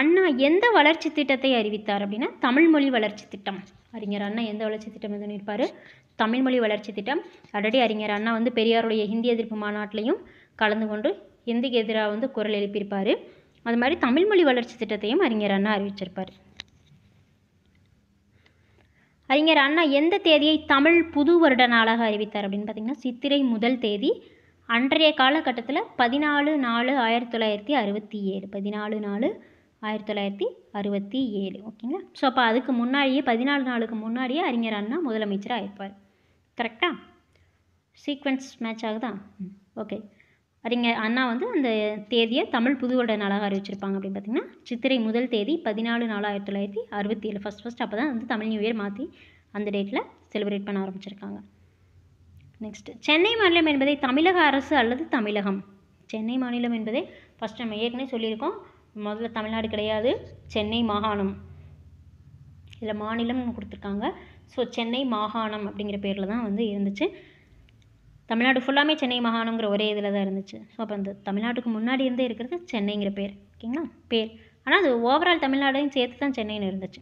அண்ணா எந்த வளர்ச்சி திட்டத்தை அறிவித்தார் அப்படின்னா தமிழ்மொழி வளர்ச்சி திட்டம் அறிஞர் அண்ணா எந்த வளர்ச்சி திட்டம் எதுவும் இருப்பார் தமிழ்மொழி வளர்ச்சி திட்டம் ஆல்ரெடி அறிஞர் அண்ணா வந்து பெரியாருடைய ஹிந்தி எதிர்ப்பு மாநாட்டிலையும் கலந்து கொண்டு இந்திக்கு எதிராக வந்து குரல் எழுப்பியிருப்பார் அது மாதிரி தமிழ்மொழி வளர்ச்சி திட்டத்தையும் அறிஞர் அண்ணா அறிவிச்சிருப்பார் அறிஞர் அண்ணா எந்த தேதியை தமிழ் புது வருட நாளாக அறிவித்தார் அப்படின்னு பார்த்தீங்கன்னா சித்திரை முதல் தேதி அன்றைய காலகட்டத்தில் பதினாலு நாலு ஆயிரத்தி தொள்ளாயிரத்தி அறுபத்தி ஏழு பதினாலு நாலு ஆயிரத்தி தொள்ளாயிரத்தி அறுபத்தி ஏழு ஓகேங்களா ஸோ அப்போ அதுக்கு முன்னாடியே பதினாலு நாளுக்கு முன்னாடியே அறிஞர் அண்ணா முதலமைச்சராக இருப்பார் கரெக்டாக சீக்வன்ஸ் மேட்ச் ஆகுதா ஓகே அறிஞர் அண்ணா வந்து அந்த தேதியை தமிழ் புது வருட நாளாக அறிவிச்சிருப்பாங்க அப்படின்னு பார்த்தீங்கன்னா சித்திரை முதல் தேதி பதினாலு நாலு ஆயிரத்தி தொள்ளாயிரத்தி அறுபத்தி ஏழு ஃபஸ்ட் ஃபஸ்ட் அப்போ தான் வந்து தமிழ் நியூ இயர் மாற்றி அந்த டேட்டில் செலிப்ரேட் பண்ண ஆரம்பிச்சிருக்காங்க நெக்ஸ்ட் சென்னை மாநிலம் என்பதை தமிழக அரசு அல்லது தமிழகம் சென்னை மாநிலம் என்பதே ஃபஸ்ட் நம்ம ஏற்கனவே சொல்லியிருக்கோம் முதல்ல தமிழ்நாடு கிடையாது சென்னை மாகாணம் இதில் மாநிலம்னு கொடுத்துருக்காங்க ஸோ சென்னை மாகாணம் அப்படிங்கிற பேரில் தான் வந்து இருந்துச்சு தமிழ்நாடு ஃபுல்லாமே சென்னை மாகாணங்கிற ஒரே இதில் தான் இருந்துச்சு ஸோ அப்போ அந்த தமிழ்நாட்டுக்கு முன்னாடி இருந்தே இருக்கிறது சென்னைங்கிற பேர் ஓகேங்களா பேர் ஆனால் அது ஓவரால் தமிழ்நாடையும் சேர்த்து தான் சென்னைன்னு இருந்துச்சு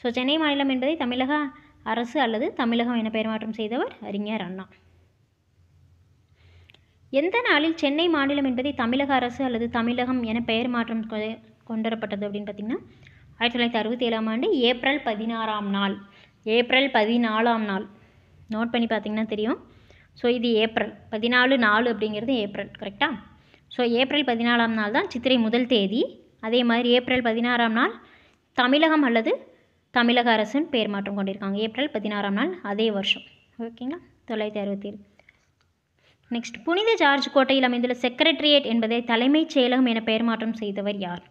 ஸோ சென்னை மாநிலம் என்பதை தமிழக அரசு அல்லது தமிழகம் என பெயர் மாற்றம் செய்தவர் அறிஞர் அண்ணா எந்த நாளில் சென்னை மாநிலம் என்பதை தமிழக அரசு அல்லது தமிழகம் என பெயர் மாற்றம் கொண்டுவரப்பட்டது அப்படின்னு பார்த்திங்கன்னா ஆயிரத்தி தொள்ளாயிரத்தி அறுபத்தி ஏழாம் ஆண்டு ஏப்ரல் பதினாறாம் நாள் ஏப்ரல் பதினாலாம் நாள் நோட் பண்ணி பார்த்திங்கன்னா தெரியும் ஸோ இது ஏப்ரல் பதினாலு நாலு அப்படிங்கிறது ஏப்ரல் கரெக்டாக ஸோ ஏப்ரல் பதினாலாம் நாள் தான் சித்திரை முதல் தேதி அதே மாதிரி ஏப்ரல் பதினாறாம் நாள் தமிழகம் அல்லது தமிழக அரசின் பேர் மாற்றம் கொண்டிருக்காங்க ஏப்ரல் பதினாறாம் நாள் அதே வருஷம் ஓகேங்களா தொள்ளாயிரத்தி அறுபத்தி ஏழு நெக்ஸ்ட் புனித ஜார்ஜ் கோட்டையில் அமைந்துள்ள செக்ரட்டரியேட் என்பதை தலைமைச் செயலகம் என பெயர் மாற்றம் செய்தவர் யார்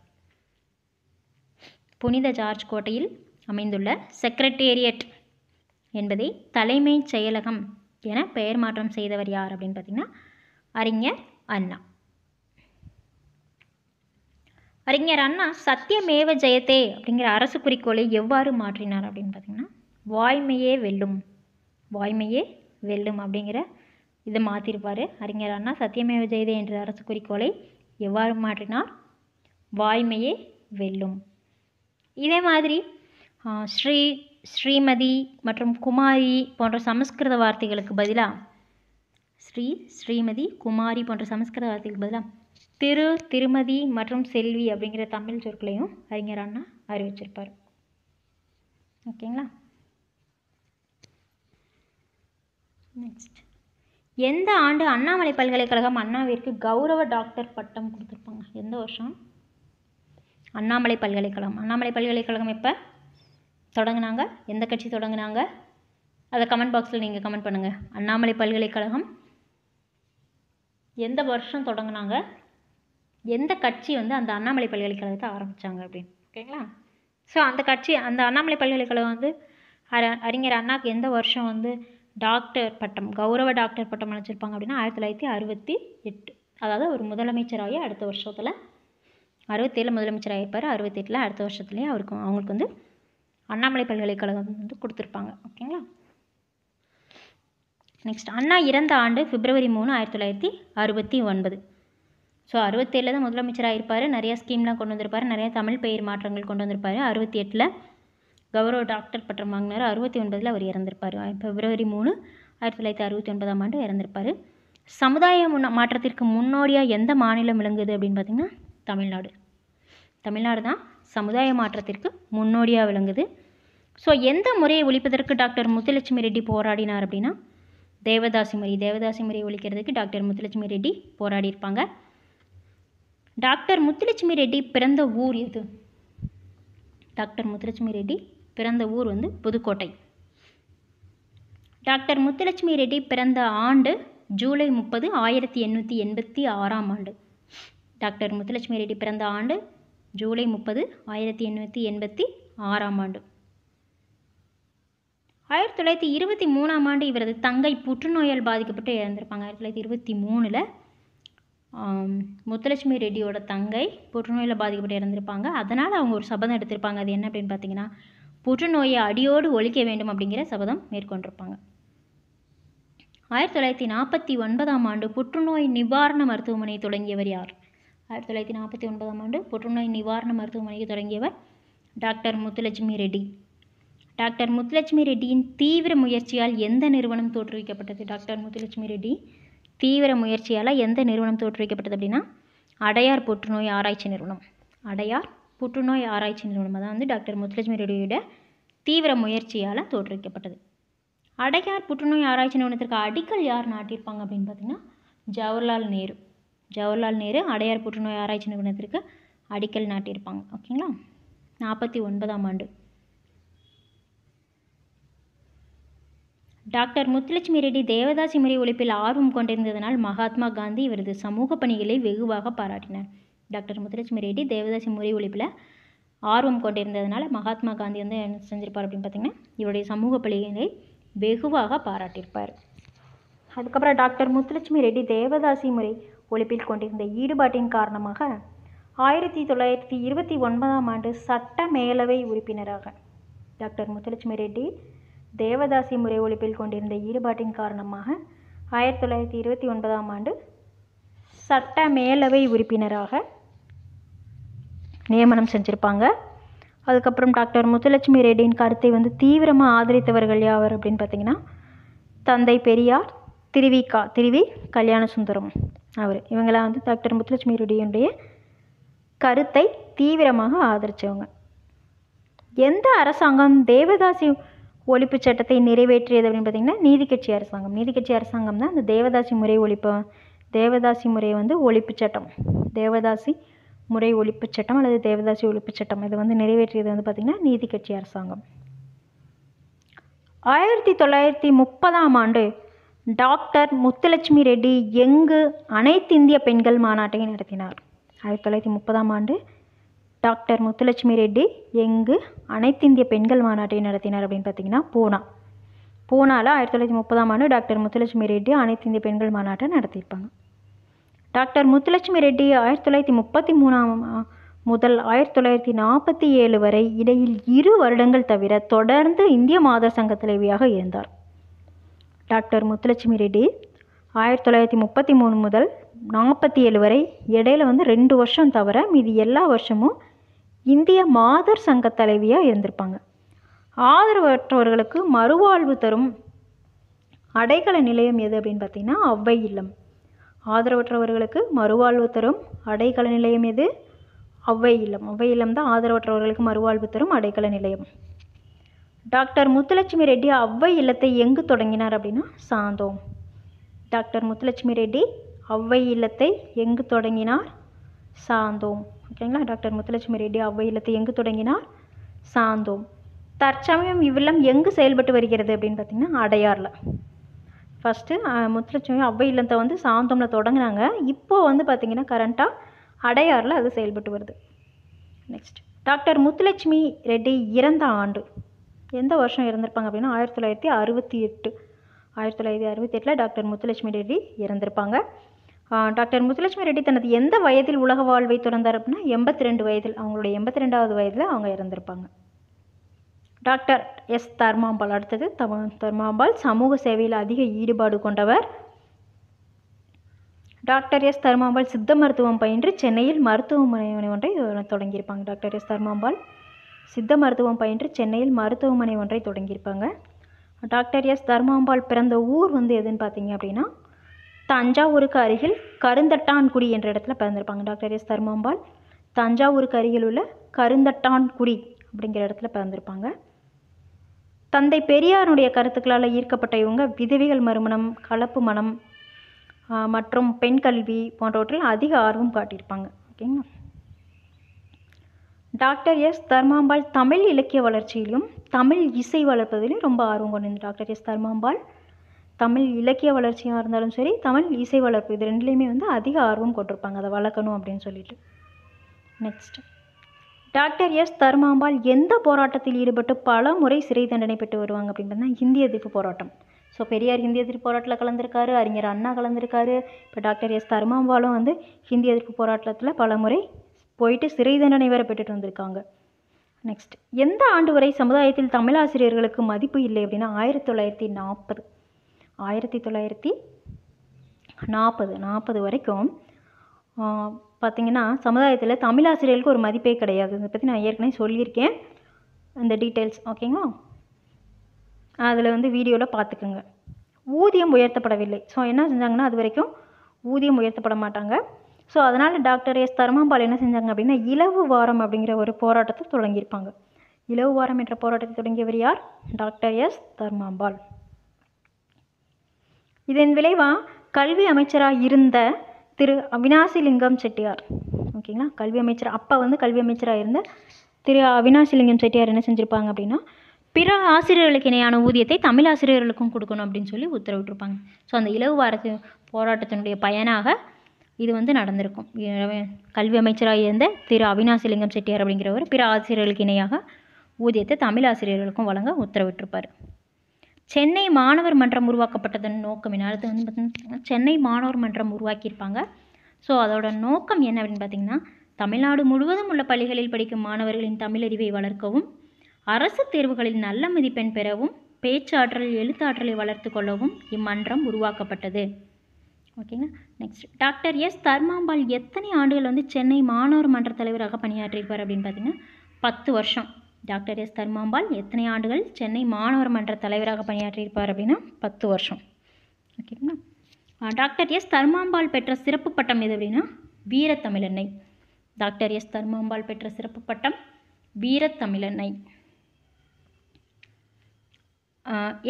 புனித ஜார்ஜ் கோட்டையில் அமைந்துள்ள செக்ரட்டேரியட் என்பதை தலைமைச் செயலகம் என பெயர் மாற்றம் செய்தவர் யார் அப்படின்னு பார்த்தீங்கன்னா அறிஞர் அண்ணா அறிஞர் அண்ணா சத்தியமேவ ஜெயத்தே அப்படிங்கிற அரசு குறிக்கோளை எவ்வாறு மாற்றினார் அப்படின்னு பார்த்திங்கன்னா வாய்மையே வெல்லும் வாய்மையே வெல்லும் அப்படிங்கிற இதை மாற்றிருப்பார் அறிஞர் அண்ணா சத்தியமேவ ஜெயதே என்ற அரசு குறிக்கோளை எவ்வாறு மாற்றினார் வாய்மையே வெல்லும் இதே மாதிரி ஸ்ரீ ஸ்ரீமதி மற்றும் குமாரி போன்ற சமஸ்கிருத வார்த்தைகளுக்கு பதிலாக ஸ்ரீ ஸ்ரீமதி குமாரி போன்ற சமஸ்கிருத வார்த்தைகளுக்கு பதிலாக திரு திருமதி மற்றும் செல்வி அப்படிங்கிற தமிழ் சொற்களையும் அறிஞர் அண்ணா அறிவிச்சிருப்பார் ஓகேங்களா நெக்ஸ்ட் எந்த ஆண்டு அண்ணாமலை பல்கலைக்கழகம் அண்ணாவிற்கு கௌரவ டாக்டர் பட்டம் கொடுத்துருப்பாங்க எந்த வருஷம் அண்ணாமலை பல்கலைக்கழகம் அண்ணாமலை பல்கலைக்கழகம் எப்போ தொடங்கினாங்க எந்த கட்சி தொடங்கினாங்க அதை கமெண்ட் பாக்ஸில் நீங்கள் கமெண்ட் பண்ணுங்கள் அண்ணாமலை பல்கலைக்கழகம் எந்த வருஷம் தொடங்கினாங்க எந்த கட்சி வந்து அந்த அண்ணாமலை பல்கலைக்கழகத்தை ஆரம்பித்தாங்க அப்படின்னு ஓகேங்களா ஸோ அந்த கட்சி அந்த அண்ணாமலை பல்கலைக்கழகம் வந்து அறிஞர் அண்ணாக்கு எந்த வருஷம் வந்து டாக்டர் பட்டம் கௌரவ டாக்டர் பட்டம் அழைச்சிருப்பாங்க அப்படின்னா ஆயிரத்தி தொள்ளாயிரத்தி அறுபத்தி எட்டு அதாவது ஒரு முதலமைச்சராகி அடுத்த வருஷத்தில் அறுபத்தேழு முதலமைச்சராக இருப்பார் அறுபத்தெட்டில் அடுத்த வருஷத்துலேயே அவருக்கு அவங்களுக்கு வந்து அண்ணாமலை பல்கலைக்கழகம் வந்து கொடுத்துருப்பாங்க ஓகேங்களா நெக்ஸ்ட் அண்ணா இறந்த ஆண்டு பிப்ரவரி மூணு ஆயிரத்தி தொள்ளாயிரத்தி அறுபத்தி ஒன்பது ஸோ அறுபத்தேழில் தான் முதலமைச்சராக இருப்பார் நிறையா ஸ்கீம்லாம் கொண்டு வந்திருப்பார் நிறையா தமிழ் பெயர் மாற்றங்கள் கொண்டு வந்திருப்பார் அறுபத்தி எட்டில் கௌரவ டாக்டர் பட்டம் வாங்கினார் அறுபத்தி ஒன்பதில் அவர் இறந்திருப்பார் பிப்ரவரி மூணு ஆயிரத்தி தொள்ளாயிரத்தி அறுபத்தி ஒன்பதாம் ஆண்டு இறந்திருப்பார் சமுதாய முன்ன மாற்றத்திற்கு முன்னோடியாக எந்த மாநிலம் விளங்குது அப்படின்னு பார்த்திங்கன்னா தமிழ்நாடு தமிழ்நாடு தான் சமுதாய மாற்றத்திற்கு முன்னோடியாக விளங்குது ஸோ எந்த முறையை ஒழிப்பதற்கு டாக்டர் முத்துலட்சுமி ரெட்டி போராடினார் அப்படின்னா தேவதாசி முறை தேவதாசி முறையை ஒழிக்கிறதுக்கு டாக்டர் முத்துலட்சுமி ரெட்டி போராடி இருப்பாங்க டாக்டர் முத்துலட்சுமி ரெட்டி பிறந்த ஊர் எது டாக்டர் முத்துலட்சுமி ரெட்டி பிறந்த ஊர் வந்து புதுக்கோட்டை டாக்டர் முத்துலட்சுமி ரெட்டி பிறந்த ஆண்டு ஜூலை முப்பது ஆயிரத்தி எண்ணூற்றி எண்பத்தி ஆறாம் ஆண்டு டாக்டர் முத்துலட்சுமி ரெட்டி பிறந்த ஆண்டு ஜூலை முப்பது ஆயிரத்தி எண்ணூற்றி எண்பத்தி ஆறாம் ஆண்டு ஆயிரத்தி தொள்ளாயிரத்தி இருபத்தி மூணாம் ஆண்டு இவரது தங்கை புற்றுநோயால் பாதிக்கப்பட்டு இறந்திருப்பாங்க ஆயிரத்தி தொள்ளாயிரத்தி இருபத்தி மூணில் முத்துலட்சுமி ரெட்டியோட தங்கை புற்றுநோயில் பாதிக்கப்பட்டு இறந்திருப்பாங்க அதனால் அவங்க ஒரு சபதம் எடுத்திருப்பாங்க அது என்ன அப்படின்னு பார்த்தீங்கன்னா புற்றுநோயை அடியோடு ஒழிக்க வேண்டும் அப்படிங்கிற சபதம் மேற்கொண்டிருப்பாங்க ஆயிரத்தி தொள்ளாயிரத்தி நாற்பத்தி ஒன்பதாம் ஆண்டு புற்றுநோய் நிவாரண மருத்துவமனை தொடங்கியவர் யார் ஆயிரத்தி தொள்ளாயிரத்தி நாற்பத்தி ஒன்பதாம் ஆண்டு புற்றுநோய் நிவாரண மருத்துவமனையை தொடங்கியவர் டாக்டர் முத்துலட்சுமி ரெட்டி டாக்டர் முத்துலட்சுமி ரெட்டியின் தீவிர முயற்சியால் எந்த நிறுவனம் தோற்றுவிக்கப்பட்டது டாக்டர் முத்துலட்சுமி ரெட்டி தீவிர முயற்சியால் எந்த நிறுவனம் தோற்றுவிக்கப்பட்டது அப்படின்னா அடையார் புற்றுநோய் ஆராய்ச்சி நிறுவனம் அடையார் புற்றுநோய் ஆராய்ச்சி நிறுவனம் தான் வந்து டாக்டர் முத்துலட்சுமி ரெட்டியோட தீவிர முயற்சியால் தோற்றுவிக்கப்பட்டது அடையார் புற்றுநோய் ஆராய்ச்சி நிறுவனத்திற்கு அடிக்கல் யார் நாட்டியிருப்பாங்க அப்படின்னு பார்த்தீங்கன்னா ஜவஹர்லால் நேரு ஜவஹர்லால் நேரு அடையார் புற்றுநோய் ஆராய்ச்சி நிறுவனத்திற்கு அடிக்கல் நாட்டியிருப்பாங்க ஓகேங்களா நாற்பத்தி ஒன்பதாம் ஆண்டு டாக்டர் முத்துலட்சுமி ரெட்டி தேவதாசி முறை ஒழிப்பில் ஆர்வம் கொண்டிருந்ததனால் மகாத்மா காந்தி இவரது சமூக பணிகளை வெகுவாக பாராட்டினார் டாக்டர் முத்துலட்சுமி ரெட்டி தேவதாசி முறை ஒழிப்பில் ஆர்வம் கொண்டிருந்ததுனால மகாத்மா காந்தி வந்து என்ன செஞ்சிருப்பார் அப்படின்னு பார்த்தீங்கன்னா இவருடைய சமூக பணிகளை வெகுவாக பாராட்டியிருப்பார் அதுக்கப்புறம் டாக்டர் முத்துலட்சுமி ரெட்டி தேவதாசி முறை ஒழிப்பில் கொண்டிருந்த ஈடுபாட்டின் காரணமாக ஆயிரத்தி தொள்ளாயிரத்தி இருபத்தி ஒன்பதாம் ஆண்டு சட்ட மேலவை உறுப்பினராக டாக்டர் முத்துலட்சுமி ரெட்டி தேவதாசி முறை ஒழிப்பில் கொண்டிருந்த ஈடுபாட்டின் காரணமாக ஆயிரத்தி தொள்ளாயிரத்தி இருபத்தி ஒன்பதாம் ஆண்டு சட்ட மேலவை உறுப்பினராக நியமனம் செஞ்சுருப்பாங்க அதுக்கப்புறம் டாக்டர் முத்துலட்சுமி ரெட்டியின் கருத்தை வந்து தீவிரமாக ஆதரித்தவர்கள் யாவர் அப்படின்னு பார்த்தீங்கன்னா தந்தை பெரியார் திருவிக்கா திருவி கல்யாண சுந்தரம் அவர் இவங்களாம் வந்து டாக்டர் முத்துலட்சுமி ரெட்டியினுடைய கருத்தை தீவிரமாக ஆதரித்தவங்க எந்த அரசாங்கம் தேவதாசி ஒழிப்பு சட்டத்தை நிறைவேற்றியது அப்படின்னு பார்த்தீங்கன்னா நீதி கட்சி அரசாங்கம் நீதி கட்சி அரசாங்கம் தான் அந்த தேவதாசி முறை ஒழிப்பு தேவதாசி முறை வந்து ஒழிப்பு சட்டம் தேவதாசி முறை ஒழிப்பு சட்டம் அல்லது தேவதாசி ஒழிப்பு சட்டம் இது வந்து நிறைவேற்றியது வந்து பார்த்திங்கன்னா நீதி கட்சி அரசாங்கம் ஆயிரத்தி தொள்ளாயிரத்தி முப்பதாம் ஆண்டு டாக்டர் முத்துலட்சுமி ரெட்டி எங்கு அனைத்து இந்திய பெண்கள் மாநாட்டை நடத்தினார் ஆயிரத்தி தொள்ளாயிரத்தி முப்பதாம் ஆண்டு டாக்டர் முத்துலட்சுமி ரெட்டி எங்கு அனைத்திந்திய பெண்கள் மாநாட்டை நடத்தினார் அப்படின்னு பார்த்தீங்கன்னா பூனா பூனாவில் ஆயிரத்தி தொள்ளாயிரத்தி முப்பதாம் ஆண்டு டாக்டர் முத்துலட்சுமி ரெட்டி அனைத்திந்திய பெண்கள் மாநாட்டை நடத்தியிருப்பாங்க டாக்டர் முத்துலட்சுமி ரெட்டி ஆயிரத்தி தொள்ளாயிரத்தி முப்பத்தி மூணாம் முதல் ஆயிரத்தி தொள்ளாயிரத்தி நாற்பத்தி ஏழு வரை இடையில் இரு வருடங்கள் தவிர தொடர்ந்து இந்திய மாதர் சங்க தலைவியாக இருந்தார் டாக்டர் முத்துலட்சுமி ரெட்டி ஆயிரத்தி தொள்ளாயிரத்தி முப்பத்தி மூணு முதல் நாற்பத்தி ஏழு வரை இடையில வந்து ரெண்டு வருஷம் தவிர மீதி எல்லா வருஷமும் இந்திய மாதர் சங்க தலைவியாக இருந்திருப்பாங்க ஆதரவற்றவர்களுக்கு மறுவாழ்வு தரும் அடைக்கல நிலையம் எது அப்படின்னு பார்த்தீங்கன்னா ஔவை இல்லம் ஆதரவற்றவர்களுக்கு மறுவாழ்வு தரும் அடைக்கல நிலையம் எது அவ்வை இல்லம் அவ்வை இல்லம் தான் ஆதரவற்றவர்களுக்கு மறுவாழ்வு தரும் அடைக்கல நிலையம் டாக்டர் முத்துலட்சுமி ரெட்டி ஔவை இல்லத்தை எங்கு தொடங்கினார் அப்படின்னா சாந்தோம் டாக்டர் முத்துலட்சுமி ரெட்டி அவ்வை இல்லத்தை எங்கு தொடங்கினார் சாந்தோம் ஓகேங்களா டாக்டர் முத்துலட்சுமி ரெட்டி அவ்வை இல்லத்தை எங்கு தொடங்கினார் சாந்தோம் தற்சமயம் இவ்வில்லம் எங்கு செயல்பட்டு வருகிறது அப்படின்னு பார்த்திங்கன்னா அடையாரில் ஃபஸ்ட்டு முத்துலட்சுமி அவ்வை இல்லத்தை வந்து சாந்தோமில் தொடங்கினாங்க இப்போது வந்து பார்த்திங்கன்னா கரண்ட்டாக அடையாரில் அது செயல்பட்டு வருது நெக்ஸ்ட் டாக்டர் முத்துலட்சுமி ரெட்டி இறந்த ஆண்டு எந்த வருஷம் இறந்திருப்பாங்க அப்படின்னா ஆயிரத்தி தொள்ளாயிரத்தி அறுபத்தி எட்டு ஆயிரத்தி தொள்ளாயிரத்தி அறுபத்தி எட்டில் டாக்டர் முத்துலட்சுமி ரெட்டி இறந்திருப்பாங்க டாக்டர் முத்துலட்சுமி ரெட்டி தனது எந்த வயதில் உலக வாழ்வை துறந்தார் அப்படின்னா எண்பத்தி ரெண்டு வயதில் அவங்களுடைய எண்பத்தி ரெண்டாவது வயதில் அவங்க இறந்திருப்பாங்க டாக்டர் எஸ் தர்மாம்பாள் அடுத்தது தம தர்மாம்பாள் சமூக சேவையில் அதிக ஈடுபாடு கொண்டவர் டாக்டர் எஸ் தர்மாம்பாள் சித்த மருத்துவம் பயின்று சென்னையில் மருத்துவமனை ஒன்றை தொடங்கியிருப்பாங்க டாக்டர் எஸ் தர்மாம்பாள் சித்த மருத்துவம் பயின்று சென்னையில் மருத்துவமனை ஒன்றை தொடங்கியிருப்பாங்க டாக்டர் எஸ் தர்மாம்பாள் பிறந்த ஊர் வந்து எதுன்னு பார்த்தீங்க அப்படின்னா தஞ்சாவூருக்கு அருகில் கருந்தட்டான்குடி என்ற இடத்துல பிறந்திருப்பாங்க டாக்டர் எஸ் தர்மாம்பாள் தஞ்சாவூருக்கு அருகில் உள்ள கருந்தட்டான்குடி அப்படிங்கிற இடத்துல பிறந்திருப்பாங்க தந்தை பெரியாருடைய கருத்துக்களால் ஈர்க்கப்பட்ட இவங்க விதவிகள் மறுமணம் கலப்பு மனம் மற்றும் பெண் கல்வி போன்றவற்றில் அதிக ஆர்வம் காட்டியிருப்பாங்க ஓகேங்களா டாக்டர் எஸ் தர்மாம்பாள் தமிழ் இலக்கிய வளர்ச்சியிலும் தமிழ் இசை வளர்ப்பதிலும் ரொம்ப ஆர்வம் கொண்டிருந்த டாக்டர் எஸ் தர்மாம்பாள் தமிழ் இலக்கிய வளர்ச்சியாக இருந்தாலும் சரி தமிழ் இசை வளர்ப்பு இது ரெண்டுலேயுமே வந்து அதிக ஆர்வம் கொண்டிருப்பாங்க அதை வளர்க்கணும் அப்படின்னு சொல்லிட்டு நெக்ஸ்ட் டாக்டர் எஸ் தர்மாம்பால் எந்த போராட்டத்தில் ஈடுபட்டு பல முறை சிறை தண்டனை பெற்று வருவாங்க அப்படின்னு பார்த்தீங்கன்னா இந்திய எதிர்ப்பு போராட்டம் ஸோ பெரியார் ஹிந்தி எதிர்ப்பு போராட்டத்தில் கலந்துருக்காரு அறிஞர் அண்ணா கலந்துருக்காரு இப்போ டாக்டர் எஸ் தர்மாம்பாலும் வந்து ஹிந்தி எதிர்ப்பு போராட்டத்தில் பல முறை போயிட்டு சிறை தண்டனை வேற பெற்றுட்டு வந்திருக்காங்க நெக்ஸ்ட் எந்த ஆண்டு வரை சமுதாயத்தில் தமிழாசிரியர்களுக்கு மதிப்பு இல்லை அப்படின்னா ஆயிரத்தி தொள்ளாயிரத்தி நாற்பது ஆயிரத்தி தொள்ளாயிரத்தி நாற்பது நாற்பது வரைக்கும் பார்த்திங்கன்னா சமுதாயத்தில் தமிழாசிரியர்களுக்கு ஒரு மதிப்பே கிடையாது இதை பற்றி நான் ஏற்கனவே சொல்லியிருக்கேன் அந்த டீட்டெயில்ஸ் ஓகேங்களா அதில் வந்து வீடியோவில் பார்த்துக்குங்க ஊதியம் உயர்த்தப்படவில்லை ஸோ என்ன செஞ்சாங்கன்னா அது வரைக்கும் ஊதியம் உயர்த்தப்பட மாட்டாங்க ஸோ அதனால் டாக்டர் எஸ் தர்மாம்பால் என்ன செஞ்சாங்க அப்படின்னா இலவு வாரம் அப்படிங்கிற ஒரு போராட்டத்தை தொடங்கியிருப்பாங்க இலவு வாரம் என்ற போராட்டத்தை தொடங்கியவர் யார் டாக்டர் எஸ் தர்மாம்பால் இதன் விளைவாக கல்வி அமைச்சராக இருந்த திரு அவினாசிலிங்கம் செட்டியார் ஓகேங்களா கல்வி அமைச்சர் அப்பா வந்து கல்வி அமைச்சராக இருந்த திரு அவினாசிலிங்கம் செட்டியார் என்ன செஞ்சுருப்பாங்க அப்படின்னா பிற ஆசிரியர்களுக்கு இணையான ஊதியத்தை தமிழ் ஆசிரியர்களுக்கும் கொடுக்கணும் அப்படின்னு சொல்லி உத்தரவிட்டிருப்பாங்க ஸோ அந்த இலவு வாரத்து போராட்டத்தினுடைய பயனாக இது வந்து நடந்திருக்கும் கல்வி அமைச்சராக இருந்த திரு அவினாசிலிங்கம் செட்டியார் அப்படிங்கிறவர் பிற ஆசிரியர்களுக்கு இணையாக ஊதியத்தை தமிழ் ஆசிரியர்களுக்கும் வழங்க உத்தரவிட்டிருப்பார் சென்னை மாணவர் மன்றம் உருவாக்கப்பட்டதன் நோக்கம் என்ன அடுத்து வந்து பார்த்திங்கன்னா சென்னை மாணவர் மன்றம் உருவாக்கியிருப்பாங்க ஸோ அதோட நோக்கம் என்ன அப்படின்னு பார்த்திங்கன்னா தமிழ்நாடு முழுவதும் உள்ள பள்ளிகளில் படிக்கும் மாணவர்களின் தமிழறிவை வளர்க்கவும் அரசு தேர்வுகளில் நல்ல மதிப்பெண் பெறவும் பேச்சாற்றல் எழுத்தாற்றலை வளர்த்து கொள்ளவும் இம்மன்றம் உருவாக்கப்பட்டது ஓகேங்களா நெக்ஸ்ட் டாக்டர் எஸ் தர்மாம்பாள் எத்தனை ஆண்டுகள் வந்து சென்னை மாணவர் மன்ற தலைவராக பணியாற்றியிருப்பார் அப்படின்னு பார்த்தீங்கன்னா பத்து வருஷம் டாக்டர் எஸ் தர்மாம்பாள் எத்தனை ஆண்டுகள் சென்னை மாணவர் மன்ற தலைவராக பணியாற்றியிருப்பார் அப்படின்னா பத்து வருஷம் ஓகேங்களா டாக்டர் எஸ் தர்மாம்பாள் பெற்ற சிறப்பு பட்டம் எது அப்படின்னா வீரத்தமிழன்னை டாக்டர் எஸ் தர்மாம்பாள் பெற்ற சிறப்பு பட்டம் வீரத்தமிழெண்ணை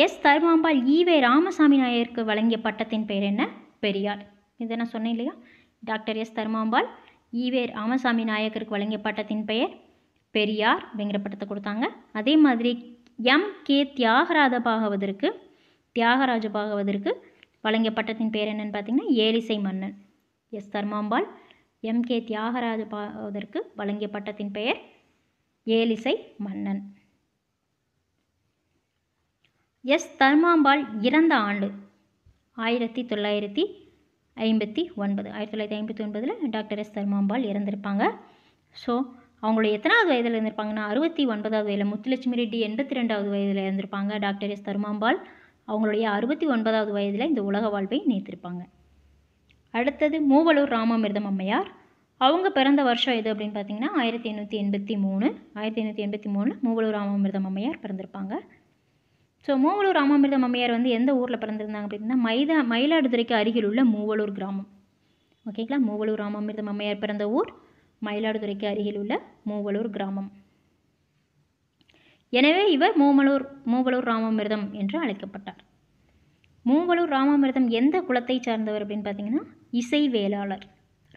எஸ் தர்மாம்பாள் ஈவே ராமசாமி நாயருக்கு வழங்கிய பட்டத்தின் பெயர் என்ன பெரியார் இதை நான் சொன்னேன் இல்லையா doctor S Dharmambal E V Ramasamy நாயக்கருக்கு வழங்கிய பட்டத்தின் பெயர் பெரியார் அப்படிங்கிற பட்டத்தை கொடுத்தாங்க அதே மாதிரி எம் கே தியாகராஜ பாகவதற்கு தியாகராஜ பாகவதற்கு வழங்கிய பட்டத்தின் பேர் என்னென்னு பார்த்தீங்கன்னா ஏலிசை மன்னன் S Dharmambal M K Thyagaraja பாகவதற்கு வழங்கிய பட்டத்தின் பெயர் ஏலிசை மன்னன் எஸ் தர்மாம்பாள் இறந்த ஆண்டு ஆயிரத்தி தொள்ளாயிரத்தி ஐம்பத்தி ஒன்பது ஆயிரத்தி தொள்ளாயிரத்தி ஐம்பத்தி ஒன்பதில் டாக்டர் எஸ் தர்மாம்பாள் இறந்திருப்பாங்க ஸோ அவங்களுடைய எத்தனாவது வயதில் இருந்திருப்பாங்கன்னா அறுபத்தி ஒன்பதாவது வயதில் முத்துலட்சுமி ரெட்டி எண்பத்தி ரெண்டாவது வயதில் இருந்திருப்பாங்க டாக்டர் எஸ் தருமாம்பாள் அவங்களுடைய அறுபத்தி ஒன்பதாவது வயதில் இந்த உலக வாழ்வை நேர்த்திருப்பாங்க அடுத்தது மூவலூர் ராமாமிர்தம் அம்மையார் அவங்க பிறந்த வருஷம் எது அப்படின்னு பார்த்தீங்கன்னா ஆயிரத்தி எண்ணூற்றி எண்பத்தி மூணு ஆயிரத்தி எண்ணூற்றி எண்பத்தி மூணு மூவலூர் ராமாமிர்தம் அம்மையார் பிறந்திருப்பாங்க ஸோ மூவலூர் ராமாமிர்தம் அம்மையார் வந்து எந்த ஊரில் பிறந்திருந்தாங்க அப்படின்னா மைதா மயிலாடுதுறைக்கு அருகில் உள்ள மூவலூர் கிராமம் ஓகேங்களா மூவலூர் ராமாமிர்தம் அம்மையார் பிறந்த ஊர் மயிலாடுதுறைக்கு அருகில் உள்ள மூவலூர் கிராமம் எனவே இவர் மூவலூர் மூவலூர் ராமாமிர்தம் என்று அழைக்கப்பட்டார் மூவலூர் ராமாமிர்தம் எந்த குலத்தை சார்ந்தவர் அப்படின்னு பார்த்தீங்கன்னா இசை வேளாளர்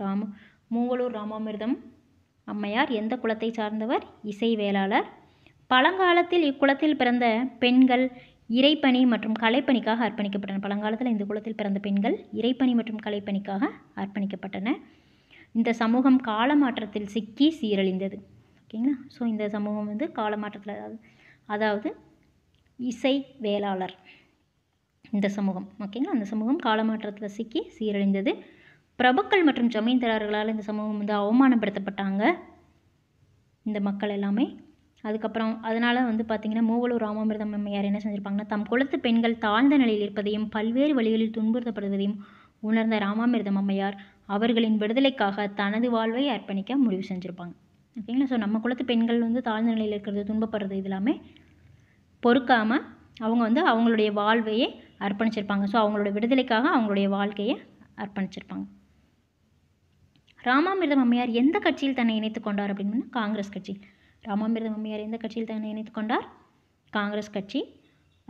ராம மூவலூர் ராமாமிர்தம் அம்மையார் எந்த குலத்தை சார்ந்தவர் இசை வேளாளர் பழங்காலத்தில் இக்குலத்தில் பிறந்த பெண்கள் இறைப்பணி மற்றும் கலைப்பணிக்காக அர்ப்பணிக்கப்பட்டன பழங்காலத்தில் இந்த குளத்தில் பிறந்த பெண்கள் இறைப்பணி மற்றும் கலைப்பணிக்காக அர்ப்பணிக்கப்பட்டன இந்த சமூகம் காலமாற்றத்தில் சிக்கி சீரழிந்தது ஓகேங்களா ஸோ இந்த சமூகம் வந்து காலமாற்றத்தில் அதாவது அதாவது இசை வேளாளர் இந்த சமூகம் ஓகேங்களா அந்த சமூகம் காலமாற்றத்தில் சிக்கி சீரழிந்தது பிரபுக்கள் மற்றும் ஜமீன்தாரர்களால் இந்த சமூகம் வந்து அவமானப்படுத்தப்பட்டாங்க இந்த மக்கள் எல்லாமே அதுக்கப்புறம் அதனால் வந்து பார்த்திங்கன்னா மூவலூர் ராமாமிர்தம் அம்மையார் என்ன செஞ்சுருப்பாங்கன்னா தம் குலத்து பெண்கள் தாழ்ந்த நிலையில் இருப்பதையும் பல்வேறு வழிகளில் துன்புறுத்தப்படுவதையும் உணர்ந்த ராமாமிர்தம் அம்மையார் அவர்களின் விடுதலைக்காக தனது வாழ்வை அர்ப்பணிக்க முடிவு செஞ்சுருப்பாங்க ஓகேங்களா ஸோ நம்ம குலத்து பெண்கள் வந்து தாழ்ந்த நிலையில் இருக்கிறது துன்பப்படுறது இதெல்லாமே எல்லாமே பொறுக்காமல் அவங்க வந்து அவங்களுடைய வாழ்வையே அர்ப்பணிச்சிருப்பாங்க ஸோ அவங்களோட விடுதலைக்காக அவங்களுடைய வாழ்க்கையை அர்ப்பணிச்சிருப்பாங்க ராமாமிர்தம் அம்மையார் எந்த கட்சியில் தன்னை இணைத்து கொண்டார் அப்படின்னு காங்கிரஸ் கட்சி ராமாமிர்தம் அம்மையார் எந்த கட்சியில் தன்னை இணைத்து கொண்டார் காங்கிரஸ் கட்சி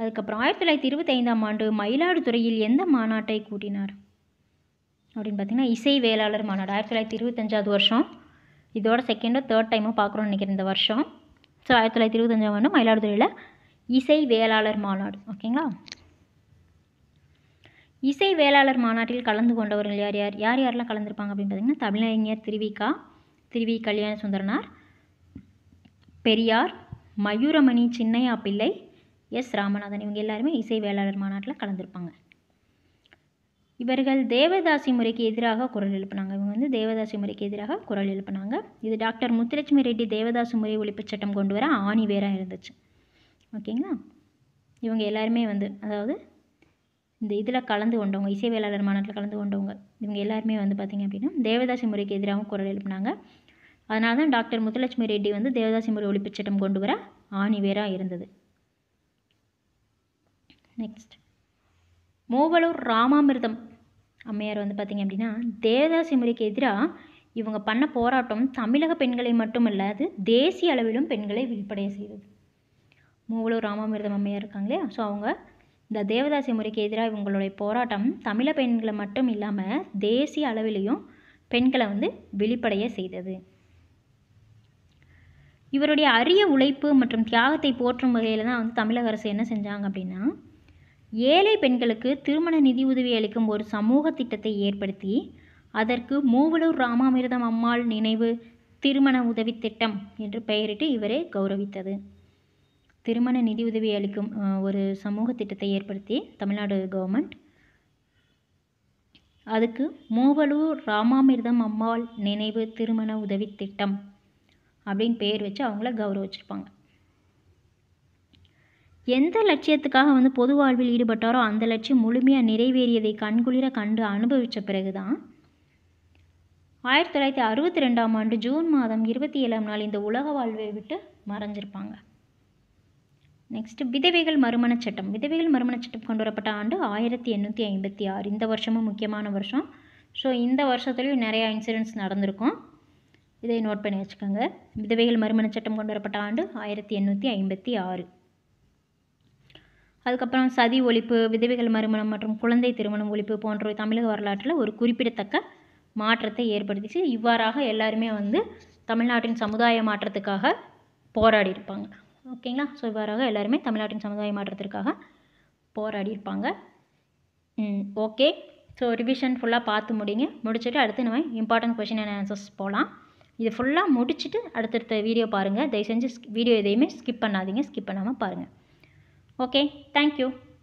அதுக்கப்புறம் ஆயிரத்தி தொள்ளாயிரத்தி இருபத்தைந்தாம் ஆண்டு மயிலாடுதுறையில் எந்த மாநாட்டை கூட்டினார் அப்படின்னு பார்த்திங்கன்னா இசை வேளாளர் மாநாடு ஆயிரத்தி தொள்ளாயிரத்தி இருபத்தஞ்சாவது வருஷம் இதோட செகண்டோ தேர்ட் டைமோ பார்க்குறோன்னு நினைக்கிறேன் இந்த வருஷம் ஸோ ஆயிரத்தி தொள்ளாயிரத்தி இருபத்தஞ்சாம் வருடம் மயிலாடுதுறையில் இசை வேளாளர் மாநாடு ஓகேங்களா இசை வேளாளர் மாநாட்டில் கலந்து கொண்டவர்கள் யார் யார் யார் யாரெல்லாம் கலந்துருப்பாங்க அப்படின்னு பார்த்திங்கன்னா தமிழறிஞர் திருவிகா திருவி கல்யாண சுந்தரனார் பெரியார் மயூரமணி சின்னையா பிள்ளை எஸ் ராமநாதன் இவங்க எல்லாருமே இசை வேளாளர் மாநாட்டில் கலந்துருப்பாங்க இவர்கள் தேவதாசி முறைக்கு எதிராக குரல் எழுப்பினாங்க இவங்க வந்து தேவதாசி முறைக்கு எதிராக குரல் எழுப்பினாங்க இது டாக்டர் முத்துலட்சுமி ரெட்டி தேவதாசி முறை ஒழிப்புச் சட்டம் கொண்டு வர ஆணி வேறாக இருந்துச்சு ஓகேங்களா இவங்க எல்லாருமே வந்து அதாவது இந்த இதில் கலந்து கொண்டவங்க இசை வேளாளர் மாநாட்டில் கலந்து கொண்டவங்க இவங்க எல்லாருமே வந்து பார்த்திங்க அப்படின்னா தேவதாசி முறைக்கு எதிராகவும் குரல் எழுப்பினாங்க அதனால தான் டாக்டர் முத்துலட்சுமி ரெட்டி வந்து தேவதாசி முறை ஒழிப்புச் சட்டம் கொண்டு வர ஆணி வேறாக இருந்தது நெக்ஸ்ட் மூவலூர் ராமாமிர்தம் அம்மையார் வந்து பார்த்திங்க அப்படின்னா தேவதாசி முறைக்கு எதிராக இவங்க பண்ண போராட்டம் தமிழக பெண்களை மட்டும் இல்லாது தேசிய அளவிலும் பெண்களை விழிப்படைய செய்தது மூவலூர் ராமாமிர்தம் அம்மையார் இருக்காங்களே ஸோ அவங்க இந்த தேவதாசி முறைக்கு எதிராக இவங்களுடைய போராட்டம் தமிழ பெண்களை மட்டும் இல்லாமல் தேசிய அளவிலையும் பெண்களை வந்து வெளிப்படைய செய்தது இவருடைய அரிய உழைப்பு மற்றும் தியாகத்தை போற்றும் வகையில் தான் வந்து தமிழக அரசு என்ன செஞ்சாங்க அப்படின்னா ஏழை பெண்களுக்கு திருமண நிதி உதவி அளிக்கும் ஒரு சமூக திட்டத்தை ஏற்படுத்தி அதற்கு மூவலூர் ராமாமிர்தம் அம்மாள் நினைவு திருமண உதவி திட்டம் என்று பெயரிட்டு இவரே கௌரவித்தது திருமண நிதி உதவி அளிக்கும் ஒரு சமூக திட்டத்தை ஏற்படுத்தி தமிழ்நாடு கவர்மெண்ட் அதுக்கு மூவலூர் ராமாமிர்தம் அம்மாள் நினைவு திருமண உதவி திட்டம் அப்படின்னு பெயர் வச்சு அவங்கள கௌரவிச்சிருப்பாங்க எந்த லட்சியத்துக்காக வந்து பொது வாழ்வில் ஈடுபட்டாரோ அந்த லட்சியம் முழுமையாக நிறைவேறியதை கண்குளிர கண்டு அனுபவித்த பிறகுதான் ஆயிரத்தி தொள்ளாயிரத்தி அறுபத்தி ரெண்டாம் ஆண்டு ஜூன் மாதம் இருபத்தி ஏழாம் நாள் இந்த உலக வாழ்வை விட்டு மறைஞ்சிருப்பாங்க நெக்ஸ்ட்டு விதவைகள் மறுமண சட்டம் விதவைகள் மறுமண சட்டம் கொண்டு வரப்பட்ட ஆண்டு ஆயிரத்தி எண்ணூற்றி ஐம்பத்தி ஆறு இந்த வருஷமும் முக்கியமான வருஷம் ஸோ இந்த வருஷத்துலேயும் நிறையா இன்சூரன்ஸ் நடந்திருக்கும் இதை நோட் பண்ணி வச்சுக்கோங்க விதவைகள் மறுமண சட்டம் கொண்டு வரப்பட்ட ஆண்டு ஆயிரத்தி எண்ணூற்றி ஐம்பத்தி ஆறு அதுக்கப்புறம் சதி ஒழிப்பு விதவைகள் மறுமணம் மற்றும் குழந்தை திருமணம் ஒழிப்பு போன்றவை தமிழக வரலாற்றில் ஒரு குறிப்பிடத்தக்க மாற்றத்தை ஏற்படுத்திச்சு இவ்வாறாக எல்லாருமே வந்து தமிழ்நாட்டின் சமுதாய மாற்றத்துக்காக போராடி இருப்பாங்க ஓகேங்களா ஸோ இவ்வாறாக எல்லாருமே தமிழ்நாட்டின் சமுதாய மாற்றத்திற்காக போராடி இருப்பாங்க ஓகே ஸோ ரிவிஷன் ஃபுல்லாக பார்த்து முடிங்க முடிச்சுட்டு அடுத்து நம்ம இம்பார்ட்டன்ட் கொஷின் அண்ட் ஆன்சர்ஸ் போகலாம் இது ஃபுல்லாக முடிச்சுட்டு அடுத்தடுத்த வீடியோ பாருங்கள் தயவு செஞ்சு வீடியோ எதையுமே ஸ்கிப் பண்ணாதீங்க ஸ்கிப் பண்ணாமல் பாருங்கள் Okay, thank you.